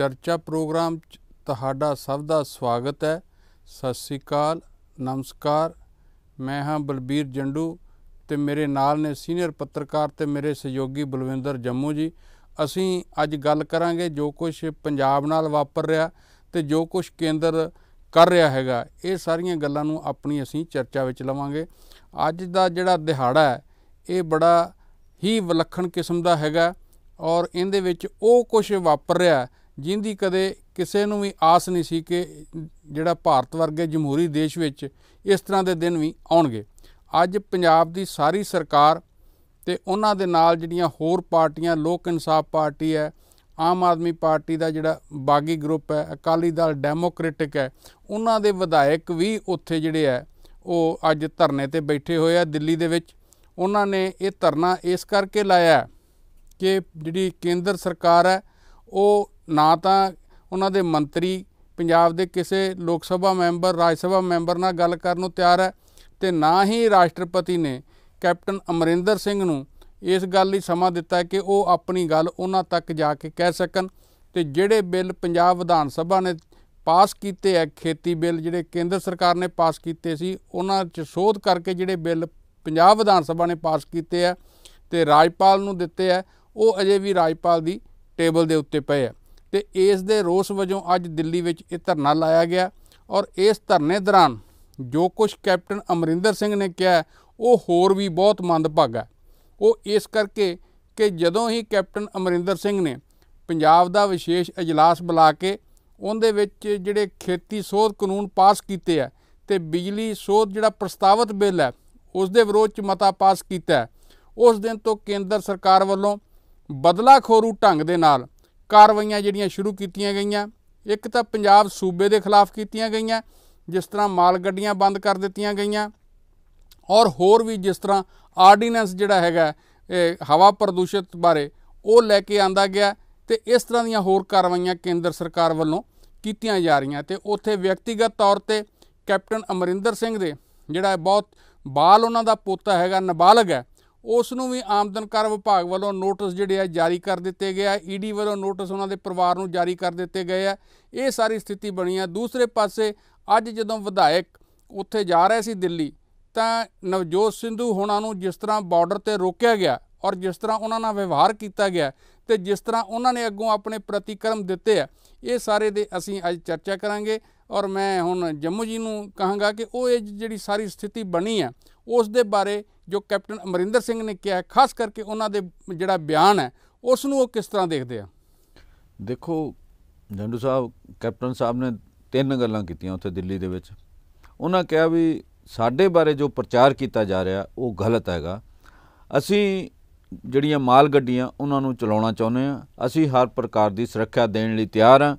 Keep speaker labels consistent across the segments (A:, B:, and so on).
A: ਚਰਚਾ ਪ੍ਰੋਗਰਾਮ 'ਚ ਤੁਹਾਡਾ ਸਭ ਦਾ ਸਵਾਗਤ ਹੈ ਸਤਿ ਸ੍ਰੀ ਅਕਾਲ ਨਮਸਕਾਰ ਮੈਂ ਹਾਂ ਬਲਬੀਰ ਜੰਡੂ ਤੇ ਮੇਰੇ ਨਾਲ ਨੇ ਸੀਨੀਅਰ ਪੱਤਰਕਾਰ ਤੇ ਮੇਰੇ ਸਹਿਯੋਗੀ ਬਲਵਿੰਦਰ ਜੰਮੂ ਜੀ ਅਸੀਂ ਅੱਜ ਗੱਲ ਕਰਾਂਗੇ ਜੋ ਕੁਝ ਪੰਜਾਬ ਨਾਲ ਵਾਪਰ ਰਿਹਾ ਤੇ ਜੋ ਕੁਝ ਕੇਂਦਰ ਕਰ ਰਿਹਾ ਹੈਗਾ ਇਹ ਸਾਰੀਆਂ ਗੱਲਾਂ ਨੂੰ ਆਪਣੀ ਅਸੀਂ ਚਰਚਾ ਵਿੱਚ ਲਵਾਂਗੇ ਅੱਜ ਦਾ ਜਿਹੜਾ ਦਿਹਾੜਾ ਹੈ ਇਹ ਬੜਾ ਹੀ ਵਿਲੱਖਣ ਕਿਸਮ ਦਾ ਹੈਗਾ ਔਰ ਇਹਦੇ ਵਿੱਚ ਉਹ ਕੁਝ ਵਾਪਰ ਰਿਹਾ ਜਿੰਦੀ ਕਦੇ ਕਿਸੇ ਨੂੰ ਵੀ ਆਸ ਨਹੀਂ ਸੀ ਕਿ ਜਿਹੜਾ ਭਾਰਤ ਵਰਗੇ ਜਮਹੂਰੀ ਦੇਸ਼ ਵਿੱਚ ਇਸ ਤਰ੍ਹਾਂ ਦੇ ਦਿਨ ਵੀ ਆਉਣਗੇ ਅੱਜ ਪੰਜਾਬ ਦੀ ਸਾਰੀ ਸਰਕਾਰ ਤੇ ਉਹਨਾਂ ਦੇ ਨਾਲ ਜਿਹੜੀਆਂ ਹੋਰ ਪਾਰਟੀਆਂ ਲੋਕ ਇਨਸਾਫ ਪਾਰਟੀ ਹੈ ਆਮ ਆਦਮੀ ਪਾਰਟੀ ਦਾ ਜਿਹੜਾ ਬਾਗੀ ਗਰੁੱਪ ਹੈ ਅਕਾਲੀ ਦਲ ਡੈਮੋਕ੍ਰੈਟਿਕ ਹੈ ਉਹਨਾਂ ਦੇ ਵਿਧਾਇਕ ਵੀ ਉੱਥੇ ਜਿਹੜੇ ਹੈ ਉਹ ਅੱਜ ਧਰਨੇ ਤੇ ਬੈਠੇ ਹੋਏ ਆ ਦਿੱਲੀ ਦੇ ਵਿੱਚ ਉਹਨਾਂ ਨੇ ਇਹ ਧਰਨਾ ਇਸ ਕਰਕੇ ਲਾਇਆ ਕਿ ਜਿਹੜੀ ਕੇਂਦਰ ਸਰਕਾਰ ਹੈ ਉਹ ਨਾ ਤਾਂ ਉਹਨਾਂ ਦੇ ਮੰਤਰੀ ਪੰਜਾਬ ਦੇ ਕਿਸੇ ਲੋਕ ਸਭਾ ਮੈਂਬਰ ਰਾਜ ਸਭਾ ਮੈਂਬਰ ਨਾਲ ਗੱਲ ਕਰਨ ਨੂੰ ਤਿਆਰ ਹੈ ਤੇ ਨਾ ਹੀ ਰਾਸ਼ਟਰਪਤੀ ਨੇ ਕੈਪਟਨ ਅਮਰਿੰਦਰ ਸਿੰਘ ਨੂੰ ਇਸ ਗੱਲ ਲਈ ਸਮਾਂ ਦਿੱਤਾ ਕਿ ਉਹ ਆਪਣੀ ਗੱਲ ਉਹਨਾਂ ਤੱਕ ਜਾ ਕੇ ਕਹਿ ਸਕਣ ਤੇ ਜਿਹੜੇ ਬਿੱਲ ਪੰਜਾਬ ਵਿਧਾਨ ਸਭਾ ਨੇ ਪਾਸ ਕੀਤੇ ਐ ਖੇਤੀ ਬਿੱਲ ਜਿਹੜੇ ਕੇਂਦਰ ਸਰਕਾਰ ਨੇ ਪਾਸ ਕੀਤੇ ਸੀ ਉਹਨਾਂ 'ਚ ਸੋਧ ਕਰਕੇ ਜਿਹੜੇ ਬਿੱਲ ਪੰਜਾਬ ਵਿਧਾਨ ਸਭਾ ਨੇ ਪਾਸ ਕੀਤੇ ਐ ਤੇ ਰਾਜਪਾਲ ਨੂੰ ਦਿੱਤੇ ਐ ਉਹ ਅਜੇ ਵੀ ਰਾਜਪਾਲ ਦੀ ਟੇਬਲ ਦੇ ਉੱਤੇ ਪਏ ਐ ਤੇ ਇਸ ਦੇ ਰੋਸ ਵਜੋਂ ਅੱਜ ਦਿੱਲੀ ਵਿੱਚ ਇਹ ਧਰਨਾ ਲਾਇਆ ਗਿਆ ਔਰ ਇਸ ਧਰਨੇ ਦੌਰਾਨ ਜੋ ਕੁਝ ਕੈਪਟਨ ਅਮਰਿੰਦਰ ਸਿੰਘ ਨੇ ਕਿਹਾ ਉਹ ਹੋਰ ਵੀ ਬਹੁਤ ਮੰਦਭਾਗਾ ਉਹ ਇਸ ਕਰਕੇ ਕਿ ਜਦੋਂ ਹੀ ਕੈਪਟਨ ਅਮਰਿੰਦਰ ਸਿੰਘ ਨੇ ਪੰਜਾਬ ਦਾ ਵਿਸ਼ੇਸ਼ اجلاس ਬੁਲਾ ਕੇ ਉਹਦੇ ਵਿੱਚ ਜਿਹੜੇ ਖੇਤੀ ਸੋਧ ਕਾਨੂੰਨ ਪਾਸ ਕੀਤੇ ਆ ਤੇ ਬਿਜਲੀ ਸੋਧ ਜਿਹੜਾ ਪ੍ਰਸਤਾਵਿਤ ਬਿੱਲ ਹੈ ਉਸ ਦੇ ਵਿਰੋਧ ਚ ਮਤਾ ਪਾਸ ਕੀਤਾ ਉਸ ਦਿਨ ਤੋਂ ਕੇਂਦਰ ਸਰਕਾਰ ਵੱਲੋਂ ਬਦਲਾਖੋਰੂ ਢੰਗ ਦੇ ਨਾਲ ਕਾਰਵਾਈਆਂ ਜਿਹੜੀਆਂ ਸ਼ੁਰੂ ਕੀਤੀਆਂ ਗਈਆਂ ਇੱਕ ਤਾਂ ਪੰਜਾਬ ਸੂਬੇ ਦੇ ਖਿਲਾਫ ਕੀਤੀਆਂ ਗਈਆਂ ਜਿਸ ਤਰ੍ਹਾਂ ਮਾਲ ਗੱਡੀਆਂ ਬੰਦ ਕਰ ਦਿੱਤੀਆਂ ਗਈਆਂ ਔਰ ਹੋਰ ਵੀ ਜਿਸ ਤਰ੍ਹਾਂ ਆਰਡੀਨੈਂਸ ਜਿਹੜਾ ਹੈਗਾ ਹਵਾ ਪ੍ਰਦੂਸ਼ਿਤ ਬਾਰੇ ਉਹ ਲੈ ਕੇ ਆਂਦਾ ਗਿਆ ਤੇ ਇਸ ਤਰ੍ਹਾਂ ਦੀਆਂ ਹੋਰ ਕਾਰਵਾਈਆਂ ਕੇਂਦਰ ਸਰਕਾਰ ਵੱਲੋਂ ਕੀਤੀਆਂ ਜਾ ਰਹੀਆਂ ਤੇ ਉੱਥੇ ਵਿਅਕਤੀਗਤ ਤੌਰ ਤੇ ਕੈਪਟਨ ਅਮਰਿੰਦਰ ਸਿੰਘ ਦੇ ਜਿਹੜਾ ਬਹੁਤ ਬਾਲ ਉਹਨਾਂ ਦਾ ਪੋਤਾ ਹੈਗਾ ਨਬਾਲਗ ਹੈ ਉਸ ਨੂੰ ਵੀ ਆਮਦਨ ਕਰ ਵਿਭਾਗ ਵੱਲੋਂ ਨੋਟਿਸ ਜਿਹੜੇ ਆ ਜਾਰੀ ਕਰ ਦਿੱਤੇ ਗਏ ਆ ਈਡੀ e ਵੱਲੋਂ ਨੋਟਿਸ ਉਹਨਾਂ ਦੇ ਪਰਿਵਾਰ ਨੂੰ ਜਾਰੀ ਕਰ ਦਿੱਤੇ ਗਏ ਆ ਇਹ ਸਾਰੀ ਸਥਿਤੀ ਬਣੀ ਆ ਦੂਸਰੇ ਪਾਸੇ ਅੱਜ ਜਦੋਂ ਵਿਧਾਇਕ ਉੱਥੇ ਜਾ ਰਹੇ ਸੀ ਦਿੱਲੀ ਤਾਂ ਨਵਜੋਤ ਸਿੰਧੂ ਹੋਣਾ ਨੂੰ ਜਿਸ ਤਰ੍ਹਾਂ ਬਾਰਡਰ ਤੇ ਰੋਕਿਆ ਗਿਆ ਔਰ ਜਿਸ ਤਰ੍ਹਾਂ ਉਹਨਾਂ ਨਾਲ ਵਿਵਹਾਰ ਕੀਤਾ ਗਿਆ ਤੇ ਜਿਸ ਤਰ੍ਹਾਂ ਉਹਨਾਂ ਨੇ ਅੱਗੋਂ ਆਪਣੇ ਪ੍ਰਤੀਕਰਮ ਦਿੱਤੇ ਆ ਇਹ ਸਾਰੇ ਦੇ ਅਸੀਂ ਅੱਜ ਚਰਚਾ ਕਰਾਂਗੇ ਔਰ ਮੈਂ ਹੁਣ ਜੰਮੂ ਜੀ ਨੂੰ ਕਹਾਂਗਾ ਕਿ ਉਹ ਇਹ ਜਿਹੜੀ ਸਾਰੀ ਸਥਿਤੀ ਬਣੀ ਆ ਉਸ ਦੇ ਬਾਰੇ ਜੋ ਕੈਪਟਨ ਅਮਰਿੰਦਰ ਸਿੰਘ ਨੇ ਕਿਹਾ ਖਾਸ ਕਰਕੇ ਉਹਨਾਂ ਦੇ
B: ਜਿਹੜਾ ਬਿਆਨ ਹੈ ਉਸ ਨੂੰ ਉਹ ਕਿਸ ਤਰ੍ਹਾਂ ਦੇਖਦੇ ਆ ਦੇਖੋ ਜੰਡੂ ਸਾਹਿਬ ਕੈਪਟਨ ਸਾਹਿਬ ਨੇ ਤਿੰਨ ਗੱਲਾਂ ਕੀਤੀਆਂ ਉੱਥੇ ਦਿੱਲੀ ਦੇ ਵਿੱਚ ਉਹਨਾਂ ਕਿਹਾ ਵੀ ਸਾਡੇ ਬਾਰੇ ਜੋ ਪ੍ਰਚਾਰ ਕੀਤਾ ਜਾ ਰਿਹਾ ਉਹ ਗਲਤ ਹੈਗਾ ਅਸੀਂ ਜਿਹੜੀਆਂ ਮਾਲ ਗੱਡੀਆਂ ਉਹਨਾਂ ਨੂੰ ਚਲਾਉਣਾ ਚਾਹੁੰਦੇ ਆ ਅਸੀਂ ਹਰ ਪ੍ਰਕਾਰ ਦੀ ਸੁਰੱਖਿਆ ਦੇਣ ਲਈ ਤਿਆਰ ਆ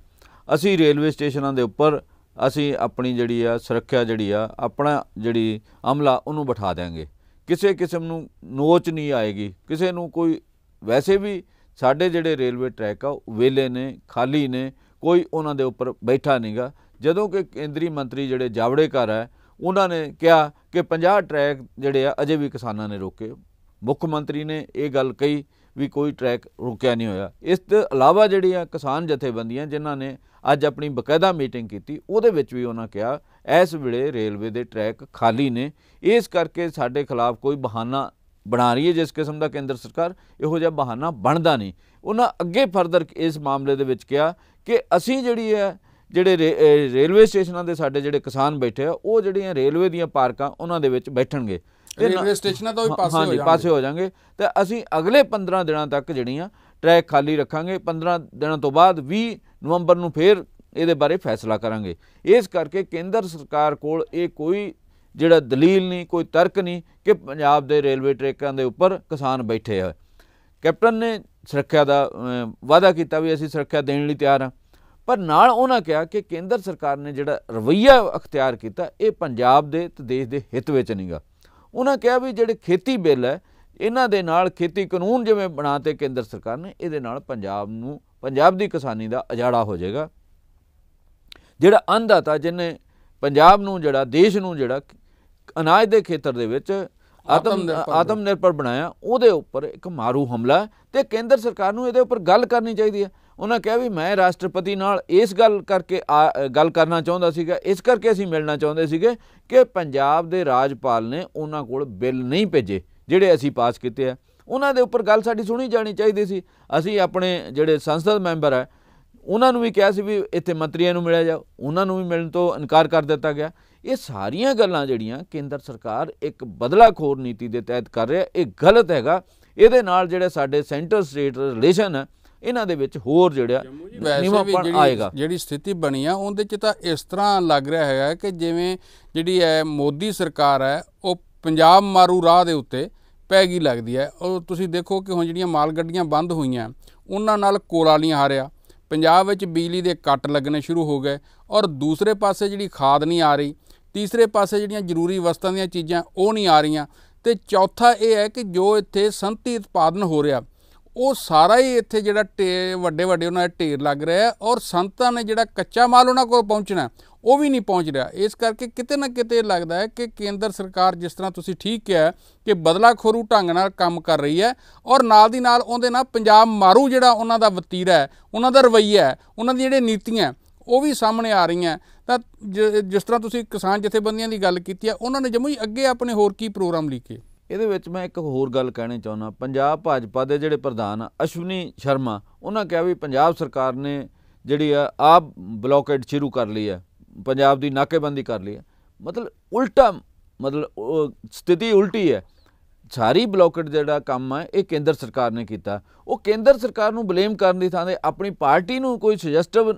B: ਅਸੀਂ ਰੇਲਵੇ ਸਟੇਸ਼ਨਾਂ ਦੇ ਉੱਪਰ ਅਸੀਂ ਆਪਣੀ ਜਿਹੜੀ ਆ ਸੁਰੱਖਿਆ ਜਿਹੜੀ ਆ ਆਪਣਾ ਜਿਹੜੀ ਅਮਲਾ ਉਹਨੂੰ ਬਿਠਾ ਦੇਾਂਗੇ ਕਿਸੇ ਕਿਸਮ ਨੂੰ ਨੋਚ ਨਹੀਂ ਆਏਗੀ ਕਿਸੇ ਨੂੰ ਕੋਈ ਵੈਸੇ ਵੀ ਸਾਡੇ ਜਿਹੜੇ ਰੇਲਵੇ ਟਰੈਕ ਆ ਵੇਲੇ ਨੇ ਖਾਲੀ ਨੇ ਕੋਈ ਉਹਨਾਂ ਦੇ ਉੱਪਰ ਬੈਠਾ ਨਹੀਂਗਾ ਜਦੋਂ ਕਿ ਕੇਂਦਰੀ ਮੰਤਰੀ ਜਿਹੜੇ ਜਾਵੜੇਕਰ ਹੈ ਉਹਨਾਂ ਨੇ ਕਿਹਾ ਕਿ 50 ਟਰੈਕ ਜਿਹੜੇ ਆ ਅਜੇ ਵੀ ਕਿਸਾਨਾਂ ਨੇ ਰੋਕੇ ਮੁੱਖ ਮੰਤਰੀ ਨੇ ਇਹ ਗੱਲ ਕਹੀ ਵੀ ਕੋਈ ਟਰੈਕ ਰੁਕਿਆ ਨਹੀਂ ਹੋਇਆ ਇਸ ਤੋਂ ਇਲਾਵਾ ਜਿਹੜੀਆਂ ਕਿਸਾਨ ਜਥੇਬੰਦੀਆਂ ਜਿਨ੍ਹਾਂ ਨੇ ਅੱਜ ਆਪਣੀ ਬਕਾਇਦਾ ਮੀਟਿੰਗ ਕੀਤੀ ਉਹਦੇ ਵਿੱਚ ਵੀ ਉਹਨਾਂ ਕਿਹਾ ਇਸ ਵੇਲੇ ਰੇਲਵੇ ਦੇ ਟਰੈਕ ਖਾਲੀ ਨੇ ਇਸ ਕਰਕੇ ਸਾਡੇ ਖਿਲਾਫ ਕੋਈ ਬਹਾਨਾ ਬਣਾ ਰਹੀ ਹੈ ਜਿਸ ਕਿਸਮ ਦਾ ਕੇਂਦਰ ਸਰਕਾਰ ਇਹੋ ਜਿਹਾ ਬਹਾਨਾ ਬਣਦਾ ਨਹੀਂ ਉਹਨਾਂ ਅੱਗੇ ਫਰਦਰ ਇਸ ਮਾਮਲੇ ਦੇ ਵਿੱਚ ਕਿਹਾ ਕਿ ਅਸੀਂ ਜਿਹੜੀ ਹੈ ਜਿਹੜੇ ਰੇਲਵੇ ਸਟੇਸ਼ਨਾਂ ਦੇ ਸਾਡੇ ਜਿਹੜੇ ਕਿਸਾਨ ਬੈਠੇ ਆ ਉਹ ਜਿਹੜੀਆਂ ਰੇਲਵੇ ਦੀਆਂ ਪਾਰਕਾਂ ਉਹਨਾਂ ਦੇ ਵਿੱਚ ਬੈਠਣਗੇ ਰੇਲਵੇ ਸਟੇਸ਼ਨਾਂ ਤੋਂ ਵੀ ਪਾਸੇ ਹੋ ਜਾਣਗੇ ਤੇ ਅਸੀਂ ਅਗਲੇ 15 ਦਿਨਾਂ ਤੱਕ ਜਿਹੜੀਆਂ ਟਰੈਕ ਖਾਲੀ ਰੱਖਾਂਗੇ 15 ਦਿਨਾਂ ਤੋਂ ਬਾਅਦ 20 ਨਵੰਬਰ ਨੂੰ ਫੇਰ ਇਹਦੇ ਬਾਰੇ ਫੈਸਲਾ ਕਰਾਂਗੇ ਇਸ ਕਰਕੇ ਕੇਂਦਰ ਸਰਕਾਰ ਕੋਲ ਇਹ ਕੋਈ ਜਿਹੜਾ ਦਲੀਲ ਨਹੀਂ ਕੋਈ ਤਰਕ ਨਹੀਂ ਕਿ ਪੰਜਾਬ ਦੇ ਰੇਲਵੇ ਟਰੈਕਾਂ ਦੇ ਉੱਪਰ ਕਿਸਾਨ ਬੈਠੇ ਆ ਕੈਪਟਨ ਨੇ ਸੁਰੱਖਿਆ ਦਾ ਵਾਅਦਾ ਕੀਤਾ ਵੀ ਅਸੀਂ ਸੁਰੱਖਿਆ ਦੇਣ ਲਈ ਤਿਆਰ ਹਾਂ ਪਰ ਨਾਲ ਉਹਨਾਂ ਕਿਹਾ ਕਿ ਕੇਂਦਰ ਸਰਕਾਰ ਨੇ ਜਿਹੜਾ ਰਵਈਆ ਅਖਤਿਆਰ ਕੀਤਾ ਇਹ ਪੰਜਾਬ ਦੇ ਤੇ ਦੇਸ਼ ਦੇ ਹਿੱਤ ਵਿੱਚ ਨਹੀਂਗਾ ਉਹਨਾਂ ਕਿਹਾ ਵੀ ਜਿਹੜੇ ਖੇਤੀ ਬਿੱਲ ਹੈ ਇਹਨਾਂ ਦੇ ਨਾਲ ਖੇਤੀ ਕਾਨੂੰਨ ਜਿਵੇਂ ਬਣਾਤੇ ਕੇਂਦਰ ਸਰਕਾਰ ਨੇ ਇਹਦੇ ਨਾਲ ਪੰਜਾਬ ਨੂੰ ਪੰਜਾਬ ਦੀ ਕਿਸਾਨੀ ਦਾ ਅਜਾੜਾ ਹੋ ਜਾਏਗਾ ਜਿਹੜਾ ਅੰਧਾਤਾ ਜਿਨੇ ਪੰਜਾਬ ਨੂੰ ਜਿਹੜਾ ਦੇਸ਼ ਨੂੰ ਜਿਹੜਾ ਅਨਾਜ ਦੇ ਖੇਤਰ ਦੇ ਵਿੱਚ ਆਤਮ ਆਤਮ ਨਿਰਭਰ ਬਣਾਇਆ ਉਹਦੇ ਉੱਪਰ ਇੱਕ ਮਾਰੂ ਹਮਲਾ ਤੇ ਕੇਂਦਰ ਸਰਕਾਰ ਨੂੰ ਇਹਦੇ ਉੱਪਰ ਗੱਲ ਕਰਨੀ ਚਾਹੀਦੀ ਹੈ ਉਹਨਾਂ ਕਿਹਾ ਵੀ ਮੈਂ ਰਾਸ਼ਟਰਪਤੀ ਨਾਲ ਇਸ ਗੱਲ ਕਰਕੇ ਗੱਲ ਕਰਨਾ ਚਾਹੁੰਦਾ ਸੀਗਾ ਇਸ ਕਰਕੇ ਅਸੀਂ ਮਿਲਣਾ ਚਾਹੁੰਦੇ ਸੀਗੇ ਕਿ ਪੰਜਾਬ ਦੇ ਰਾਜਪਾਲ ਨੇ ਉਹਨਾਂ ਕੋਲ ਬਿੱਲ ਨਹੀਂ ਭੇਜੇ ਜਿਹੜੇ ਅਸੀਂ ਪਾਸ ਕੀਤੇ ਆ ਉਹਨਾਂ ਦੇ ਉੱਪਰ ਗੱਲ ਸਾਡੀ ਸੁਣੀ ਜਾਣੀ ਚਾਹੀਦੀ ਸੀ ਅਸੀਂ ਆਪਣੇ ਜਿਹੜੇ ਸੰਸਦ ਮੈਂਬਰ ਆ ਉਹਨਾਂ ਨੂੰ ਵੀ ਕਿਹਾ ਸੀ ਵੀ ਇੱਥੇ ਮੰਤਰੀਆਂ ਨੂੰ ਮਿਲਿਆ ਜਾਓ ਉਹਨਾਂ ਨੂੰ ਵੀ ਮਿਲਣ ਤੋਂ ਇਨਕਾਰ ਕਰ ਦਿੱਤਾ ਗਿਆ ਇਹ ਸਾਰੀਆਂ ਗੱਲਾਂ ਜਿਹੜੀਆਂ ਕੇਂਦਰ ਸਰਕਾਰ ਇੱਕ ਬਦਲਾਖੋਰ ਨੀਤੀ ਦੇ ਤਹਿਤ ਕਰ ਰਿਹਾ ਇਹ ਗਲਤ ਹੈਗਾ ਇਹਦੇ ਨਾਲ ਜਿਹੜੇ ਸਾਡੇ ਸੈਂਟਰ ਸਟੇਟ ਰਿਲੇਸ਼ਨ ਹੈ ਇਹਨਾਂ ਦੇ ਵਿੱਚ ਹੋਰ ਜਿਹੜਾ ਨੀਵਾਪਣ ਆਏਗਾ ਜਿਹੜੀ ਸਥਿਤੀ
A: ਬਣੀ ਆ ਉਹਦੇ ਚ ਤਾਂ ਇਸ ਤਰ੍ਹਾਂ ਲੱਗ ਰਿਹਾ ਹੈਗਾ ਕਿ ਜਿਵੇਂ ਜਿਹੜੀ ਹੈ ਮੋਦੀ ਸਰਕਾਰ ਹੈ ਉਹ ਪੰਜਾਬ ਮਾਰੂ ਰਾਹ ਦੇ ਉੱਤੇ ਪੈ ਗਈ ਲੱਗਦੀ ਹੈ ਉਹ ਤੁਸੀਂ ਦੇਖੋ ਕਿ ਹੁਣ ਜਿਹੜੀਆਂ ਮਾਲ ਗੱਡੀਆਂ ਬੰਦ ਹੋਈਆਂ ਉਹਨਾਂ ਨਾਲ ਕੋਲਾ ਨਹੀਂ ਆ ਰਿਹਾ ਪੰਜਾਬ ਵਿੱਚ ਬਿਜਲੀ ਦੇ ਕੱਟ ਲੱਗਣੇ ਸ਼ੁਰੂ ਹੋ ਗਏ ਔਰ ਦੂਸਰੇ ਪਾਸੇ ਜਿਹੜੀ ਖਾਦ ਨਹੀਂ ਆ ਰਹੀ ਤੀਸਰੇ ਪਾਸੇ ਜਿਹੜੀਆਂ ਜ਼ਰੂਰੀ ਵਸਤਾਂ ਦੀਆਂ ਚੀਜ਼ਾਂ ਉਹ ਨਹੀਂ ਆ ਰਹੀਆਂ ਤੇ ਚੌਥਾ ਇਹ ਹੈ ਕਿ ਜੋ ਇੱਥੇ ਸੰਤੀ ਉਤਪਾਦਨ ਹੋ ਰਿਹਾ ਉਹ ਸਾਰਾ ਹੀ ਇੱਥੇ ਜਿਹੜਾ ਵੱਡੇ ਵੱਡੇ ਉਹਨਾਂ ਦੇ ਢੇਰ ਲੱਗ ਰਿਹਾ ਔਰ ਸੰਤਾਂ ਨੇ ਜਿਹੜਾ ਕੱਚਾ ਮਾਲ ਉਹਨਾਂ ਕੋਲ ਪਹੁੰਚਣਾ ਉਹ ਵੀ ਨਹੀਂ ਪਹੁੰਚ ਰਿਹਾ ਇਸ ਕਰਕੇ ਕਿਤੇ ਨਾ ਕਿਤੇ ਲੱਗਦਾ ਹੈ ਕਿ ਕੇਂਦਰ ਸਰਕਾਰ ਜਿਸ ਤਰ੍ਹਾਂ ਤੁਸੀਂ ਠੀਕ ਕਿਹਾ ਕਿ ਬਦਲਾਖੋਰੂ ਢੰਗ ਨਾਲ ਕੰਮ ਕਰ ਰਹੀ ਹੈ ਔਰ ਨਾਲ ਦੀ ਨਾਲ ਉਹਦੇ ਨਾਲ ਪੰਜਾਬ ਮਾਰੂ ਜਿਹੜਾ ਉਹਨਾਂ ਦਾ ਵਤੀਰਾ ਹੈ ਉਹਨਾਂ ਦਾ ਰਵਈਆ ਹੈ ਉਹਨਾਂ ਦੀ ਜਿਹੜੇ ਨੀਤੀਆਂ ਉਹ ਵੀ ਸਾਹਮਣੇ ਆ ਰਹੀਆਂ ਤਾਂ ਜਿਸ ਤਰ੍ਹਾਂ ਤੁਸੀਂ ਕਿਸਾਨ ਜਥੇਬੰਦੀਆਂ ਦੀ ਗੱਲ ਕੀਤੀ ਹੈ ਉਹਨਾਂ ਨੇ ਜਮੂਈ
B: ਅੱਗੇ ਆਪਣੇ ਹੋਰ ਕੀ ਪ੍ਰੋਗਰਾਮ ਲਿਖੇ ਇਹਦੇ ਵਿੱਚ ਮੈਂ ਇੱਕ ਹੋਰ ਗੱਲ ਕਹਿਣੀ ਚਾਹੁੰਦਾ ਪੰਜਾਬ ਭਾਜਪਾ ਦੇ ਜਿਹੜੇ ਪ੍ਰਧਾਨ ਅਸ਼ਵਨੀ ਸ਼ਰਮਾ ਉਹਨਾਂ ਕਿਹਾ ਵੀ ਪੰਜਾਬ ਸਰਕਾਰ ਨੇ ਜਿਹੜੀ ਆ ਆਪ ਬਲੌਕੇਡ ਸ਼ੁਰੂ ਕਰ ਲਈ ਹੈ ਪੰਜਾਬ ਦੀ ਨਾਕੇਬੰਦੀ ਕਰ ਲਈ ਹੈ ਮਤਲਬ ਉਲਟਾ ਮਤਲਬ ਸਥਿਤੀ ਉਲਟੀ ਹੈ ਝਾਰੀ ਬਲੌਕਟ ਜਿਹੜਾ ਕੰਮ ਹੈ ਇਹ ਕੇਂਦਰ ਸਰਕਾਰ ਨੇ ਕੀਤਾ ਉਹ ਕੇਂਦਰ ਸਰਕਾਰ ਨੂੰ ਬਲੇਮ ਕਰਨ ਦੀ ਥਾਂ ਤੇ ਆਪਣੀ ਪਾਰਟੀ ਨੂੰ ਕੋਈ ਸੁਜੈਸਟਿਵ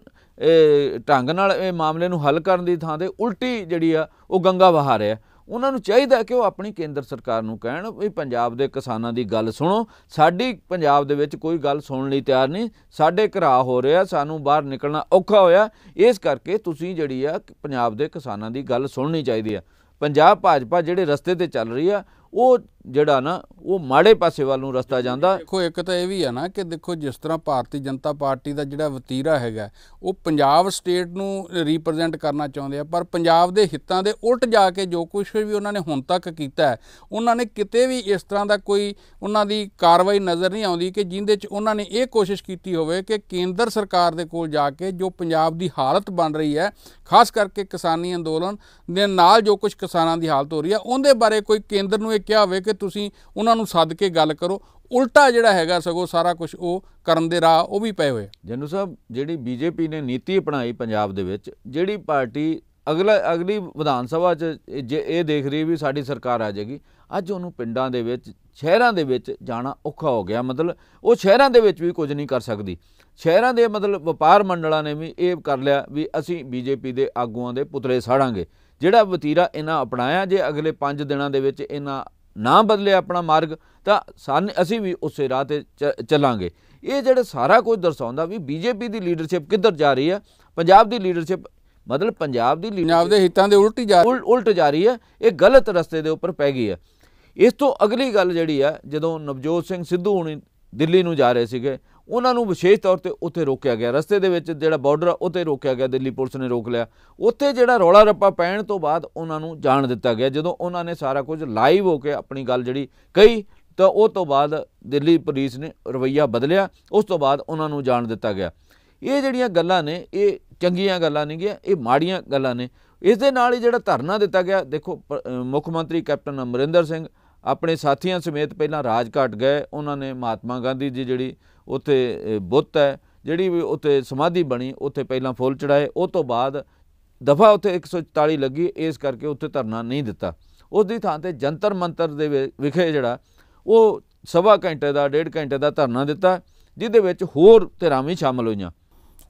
B: ਢੰਗ ਨਾਲ ਇਹ ਮਾਮਲੇ ਨੂੰ ਹੱਲ ਕਰਨ ਦੀ ਥਾਂ ਤੇ ਉਲਟੀ ਜਿਹੜੀ ਆ ਉਹ ਗੰਗਾ ਵਹਾ ਰਿਹਾ ਉਹਨਾਂ ਨੂੰ ਚਾਹੀਦਾ ਕਿ ਉਹ ਆਪਣੀ ਕੇਂਦਰ ਸਰਕਾਰ ਨੂੰ ਕਹਿਣ ਵੀ ਪੰਜਾਬ ਦੇ ਕਿਸਾਨਾਂ ਦੀ ਗੱਲ ਸੁਣੋ ਸਾਡੀ ਪੰਜਾਬ ਦੇ ਵਿੱਚ ਕੋਈ ਗੱਲ ਸੁਣਨ ਲਈ ਤਿਆਰ ਨਹੀਂ ਸਾਡੇ ਘਰਾ ਹੋ ਰਿਹਾ ਸਾਨੂੰ ਬਾਹਰ ਨਿਕਲਣਾ ਔਖਾ ਹੋਇਆ ਇਸ ਕਰਕੇ ਤੁਸੀਂ ਜਿਹੜੀ ਆ ਪੰਜਾਬ ਦੇ ਕਿਸਾਨਾਂ ਦੀ ਗੱਲ ਸੁਣਨੀ ਚਾਹੀਦੀ ਆ ਪੰਜਾਬ ਭਾਜਪਾ ਜਿਹੜੇ ਰਸਤੇ ਤੇ ਚੱਲ ਰਹੀ ਆ ਉਹ ਜਿਹੜਾ ਨਾ ਉਹ ਮਾੜੇ ਪਾਸੇ ਵੱਲ ਨੂੰ ਰਸਤਾ ਜਾਂਦਾ ਦੇਖੋ ਇੱਕ
A: ਤਾਂ ਇਹ ਵੀ ਆ ਨਾ ਕਿ ਦੇਖੋ ਜਿਸ ਤਰ੍ਹਾਂ ਭਾਰਤੀ ਜਨਤਾ ਪਾਰਟੀ ਦਾ ਜਿਹੜਾ ਵਤੀਰਾ ਹੈਗਾ ਉਹ ਪੰਜਾਬ ਸਟੇਟ ਨੂੰ ਰਿਪਰੈਜ਼ੈਂਟ ਕਰਨਾ ਚਾਹੁੰਦੇ ਆ ਪਰ ਪੰਜਾਬ ਦੇ ਹਿੱਤਾਂ ਦੇ ਉਲਟ ਜਾ ਕੇ ਜੋ ਕੁਝ ਵੀ ਉਹਨਾਂ ਨੇ ਹੁਣ ਤੱਕ ਕੀਤਾ ਹੈ ਉਹਨਾਂ ਨੇ ਕਿਤੇ ਵੀ ਇਸ ਤਰ੍ਹਾਂ ਦਾ ਕੋਈ ਉਹਨਾਂ ਦੀ ਕਾਰਵਾਈ ਨਜ਼ਰ ਨਹੀਂ ਆਉਂਦੀ ਕਿ ਜਿੰਦੇ 'ਚ ਉਹਨਾਂ ਨੇ ਇਹ ਕੋਸ਼ਿਸ਼ ਕੀਤੀ ਹੋਵੇ ਕਿ ਕੇਂਦਰ ਸਰਕਾਰ ਦੇ ਕੋਲ ਜਾ ਕੇ ਜੋ ਪੰਜਾਬ ਦੀ ਹਾਲਤ ਬਣ ਰਹੀ ਹੈ ਖਾਸ ਕਰਕੇ ਕਿਸਾਨੀ ਅੰਦੋਲਨ ਦੇ ਨਾਲ ਜੋ ਕੁਝ ਕਿਸਾਨਾਂ ਦੀ ਹਾਲਤ ਹੋ ਰਹੀ ਹੈ ਉਹਦੇ ਬਾਰੇ ਕੋਈ ਕੇਂਦਰ ਨੂੰ ਕਿਹਾ ਹੋਵੇ ਕਿ ਤੁਸੀਂ ਉਹਨਾਂ ਨੂੰ ਸੱਦ ਕੇ ਗੱਲ ਕਰੋ ਉਲਟਾ ਜਿਹੜਾ ਹੈਗਾ
B: ਸਗੋ ਸਾਰਾ ਕੁਝ ਉਹ ਕਰਨ ਦੇ ਰਾਹ ਉਹ ਵੀ ਪਏ ਹੋਏ ਜਨੂ ਸਾਹਿਬ ਜਿਹੜੀ ਬੀਜੇਪੀ ਨੇ ਨੀਤੀ ਅਪਣਾਈ ਪੰਜਾਬ ਦੇ ਵਿੱਚ ਜਿਹੜੀ ਪਾਰਟੀ ਅਗਲਾ ਅਗਲੀ ਵਿਧਾਨ ਸਭਾ 'ਚ ਜੇ ਇਹ ਦੇਖ ਰਹੀ ਵੀ ਸਾਡੀ ਸਰਕਾਰ ਆ ਜਾਏਗੀ ਅੱਜ ਉਹਨੂੰ ਪਿੰਡਾਂ ਦੇ ਵਿੱਚ ਸ਼ਹਿਰਾਂ ਦੇ ਵਿੱਚ ਜਾਣਾ ਔਖਾ ਹੋ ਗਿਆ ਮਤਲਬ ਉਹ ਸ਼ਹਿਰਾਂ ਦੇ ਵਿੱਚ ਵੀ ਕੁਝ ਨਹੀਂ ਕਰ ਸਕਦੀ ਸ਼ਹਿਰਾਂ ਦੇ ਮਤਲਬ ਵਪਾਰ ਮੰਡਲਾਂ ਨੇ ਵੀ ਇਹ ਕਰ ਲਿਆ ਵੀ ਅਸੀਂ ਬੀਜੇਪੀ ਦੇ ਆਗੂਆਂ ਦੇ ਪੁਤਲੇ ਸਾੜਾਂਗੇ ਜਿਹੜਾ ਵਤੀਰਾ ਇਹਨਾਂ ਅਪਣਾਇਆ ਜੇ ਅਗਲੇ 5 ਦਿਨਾਂ ਦੇ ਵਿੱਚ ਇਹਨਾਂ ਨਾ ਬਦਲੇ ਆਪਣਾ ਮਾਰਗ ਤਾਂ ਸਾਨੂੰ ਅਸੀਂ ਵੀ ਉਸੇ ਰਾਹ ਤੇ ਚੱਲਾਂਗੇ ਇਹ ਜਿਹੜੇ ਸਾਰਾ ਕੁਝ ਦਰਸਾਉਂਦਾ ਵੀ ਬੀਜੇਪੀ ਦੀ ਲੀਡਰਸ਼ਿਪ ਕਿੱਧਰ ਜਾ ਰਹੀ ਹੈ ਪੰਜਾਬ ਦੀ ਲੀਡਰਸ਼ਿਪ ਮਤਲਬ ਪੰਜਾਬ ਦੀ ਪੰਜਾਬ ਦੇ ਹਿੱਤਾਂ ਦੇ ਉਲਟ ਜਾ ਉਲਟ ਜਾ ਰਹੀ ਹੈ ਇਹ ਗਲਤ ਰਸਤੇ ਦੇ ਉੱਪਰ ਪੈ ਗਈ ਹੈ ਇਸ ਤੋਂ ਅਗਲੀ ਗੱਲ ਜਿਹੜੀ ਹੈ ਜਦੋਂ ਨਵਜੋਤ ਸਿੰਘ ਸਿੱਧੂ ਹੁਣੀ ਦਿੱਲੀ ਨੂੰ ਜਾ ਰਹੇ ਸੀਗੇ ਉਹਨਾਂ ਨੂੰ ਵਿਸ਼ੇਸ਼ ਤੌਰ ਤੇ ਉੱਥੇ ਰੋਕਿਆ ਗਿਆ ਰਸਤੇ ਦੇ ਵਿੱਚ ਜਿਹੜਾ ਬਾਰਡਰ ਆ ਉੱਥੇ ਰੋਕਿਆ ਗਿਆ ਦਿੱਲੀ ਪੁਲਿਸ ਨੇ ਰੋਕ ਲਿਆ ਉੱਥੇ ਜਿਹੜਾ ਰੌਲਾ ਰੱਪਾ ਪੈਣ ਤੋਂ ਬਾਅਦ ਉਹਨਾਂ ਨੂੰ ਜਾਣ ਦਿੱਤਾ ਗਿਆ ਜਦੋਂ ਉਹਨਾਂ ਨੇ ਸਾਰਾ ਕੁਝ ਲਾਈਵ ਹੋ ਕੇ ਆਪਣੀ ਗੱਲ ਜਿਹੜੀ ਕਹੀ ਤਾਂ ਉਹ ਤੋਂ ਬਾਅਦ ਦਿੱਲੀ ਪੁਲਿਸ ਨੇ ਰਵਈਆ ਬਦਲਿਆ ਉਸ ਤੋਂ ਬਾਅਦ ਉਹਨਾਂ ਨੂੰ ਜਾਣ ਦਿੱਤਾ ਗਿਆ ਇਹ ਜਿਹੜੀਆਂ ਗੱਲਾਂ ਨੇ ਇਹ ਚੰਗੀਆਂ ਗੱਲਾਂ ਨਹੀਂ ਗਿਆ ਇਹ ਮਾੜੀਆਂ ਗੱਲਾਂ ਨੇ ਇਸ ਦੇ ਨਾਲ ਹੀ ਜਿਹੜਾ ਧਰਨਾ ਦਿੱਤਾ ਗਿਆ ਦੇਖੋ ਮੁੱਖ ਮੰਤਰੀ ਕੈਪਟਨ ਅਮਰਿੰਦਰ ਸਿੰਘ ਆਪਣੇ ਸਾਥੀਆਂ ਸਮੇਤ ਪਹਿਲਾਂ ਰਾਜਘਾਟ ਗਏ ਉਹਨਾਂ ਨੇ ਮਹਾਤਮਾ ਗਾਂਧੀ ਜੀ ਜਿਹੜੀ ਉੱਥੇ ਬੁੱਤ ਹੈ ਜਿਹੜੀ ਵੀ ਉੱਥੇ ਸਮਾਧੀ ਬਣੀ ਉੱਥੇ ਪਹਿਲਾਂ ਫੁੱਲ ਚੜਾਏ ਉਹ ਤੋਂ ਬਾਅਦ ਦਫਾ ਉੱਥੇ 144 ਲੱਗੀ ਇਸ ਕਰਕੇ ਉੱਥੇ ਧਰਨਾ ਨਹੀਂ ਦਿੱਤਾ ਉਸ ਦੀ ਥਾਂ ਤੇ ਜੰਤਰ ਮੰਤਰ ਦੇ ਵਿਖੇ ਜਿਹੜਾ ਉਹ ਸਵਾ ਘੰਟੇ ਦਾ ਡੇਢ ਘੰਟੇ ਦਾ ਧਰਨਾ ਦਿੱਤਾ ਜਿਹਦੇ ਵਿੱਚ ਹੋਰ ਧਿਰਾਂ ਵੀ ਸ਼ਾਮਲ ਹੋਈਆਂ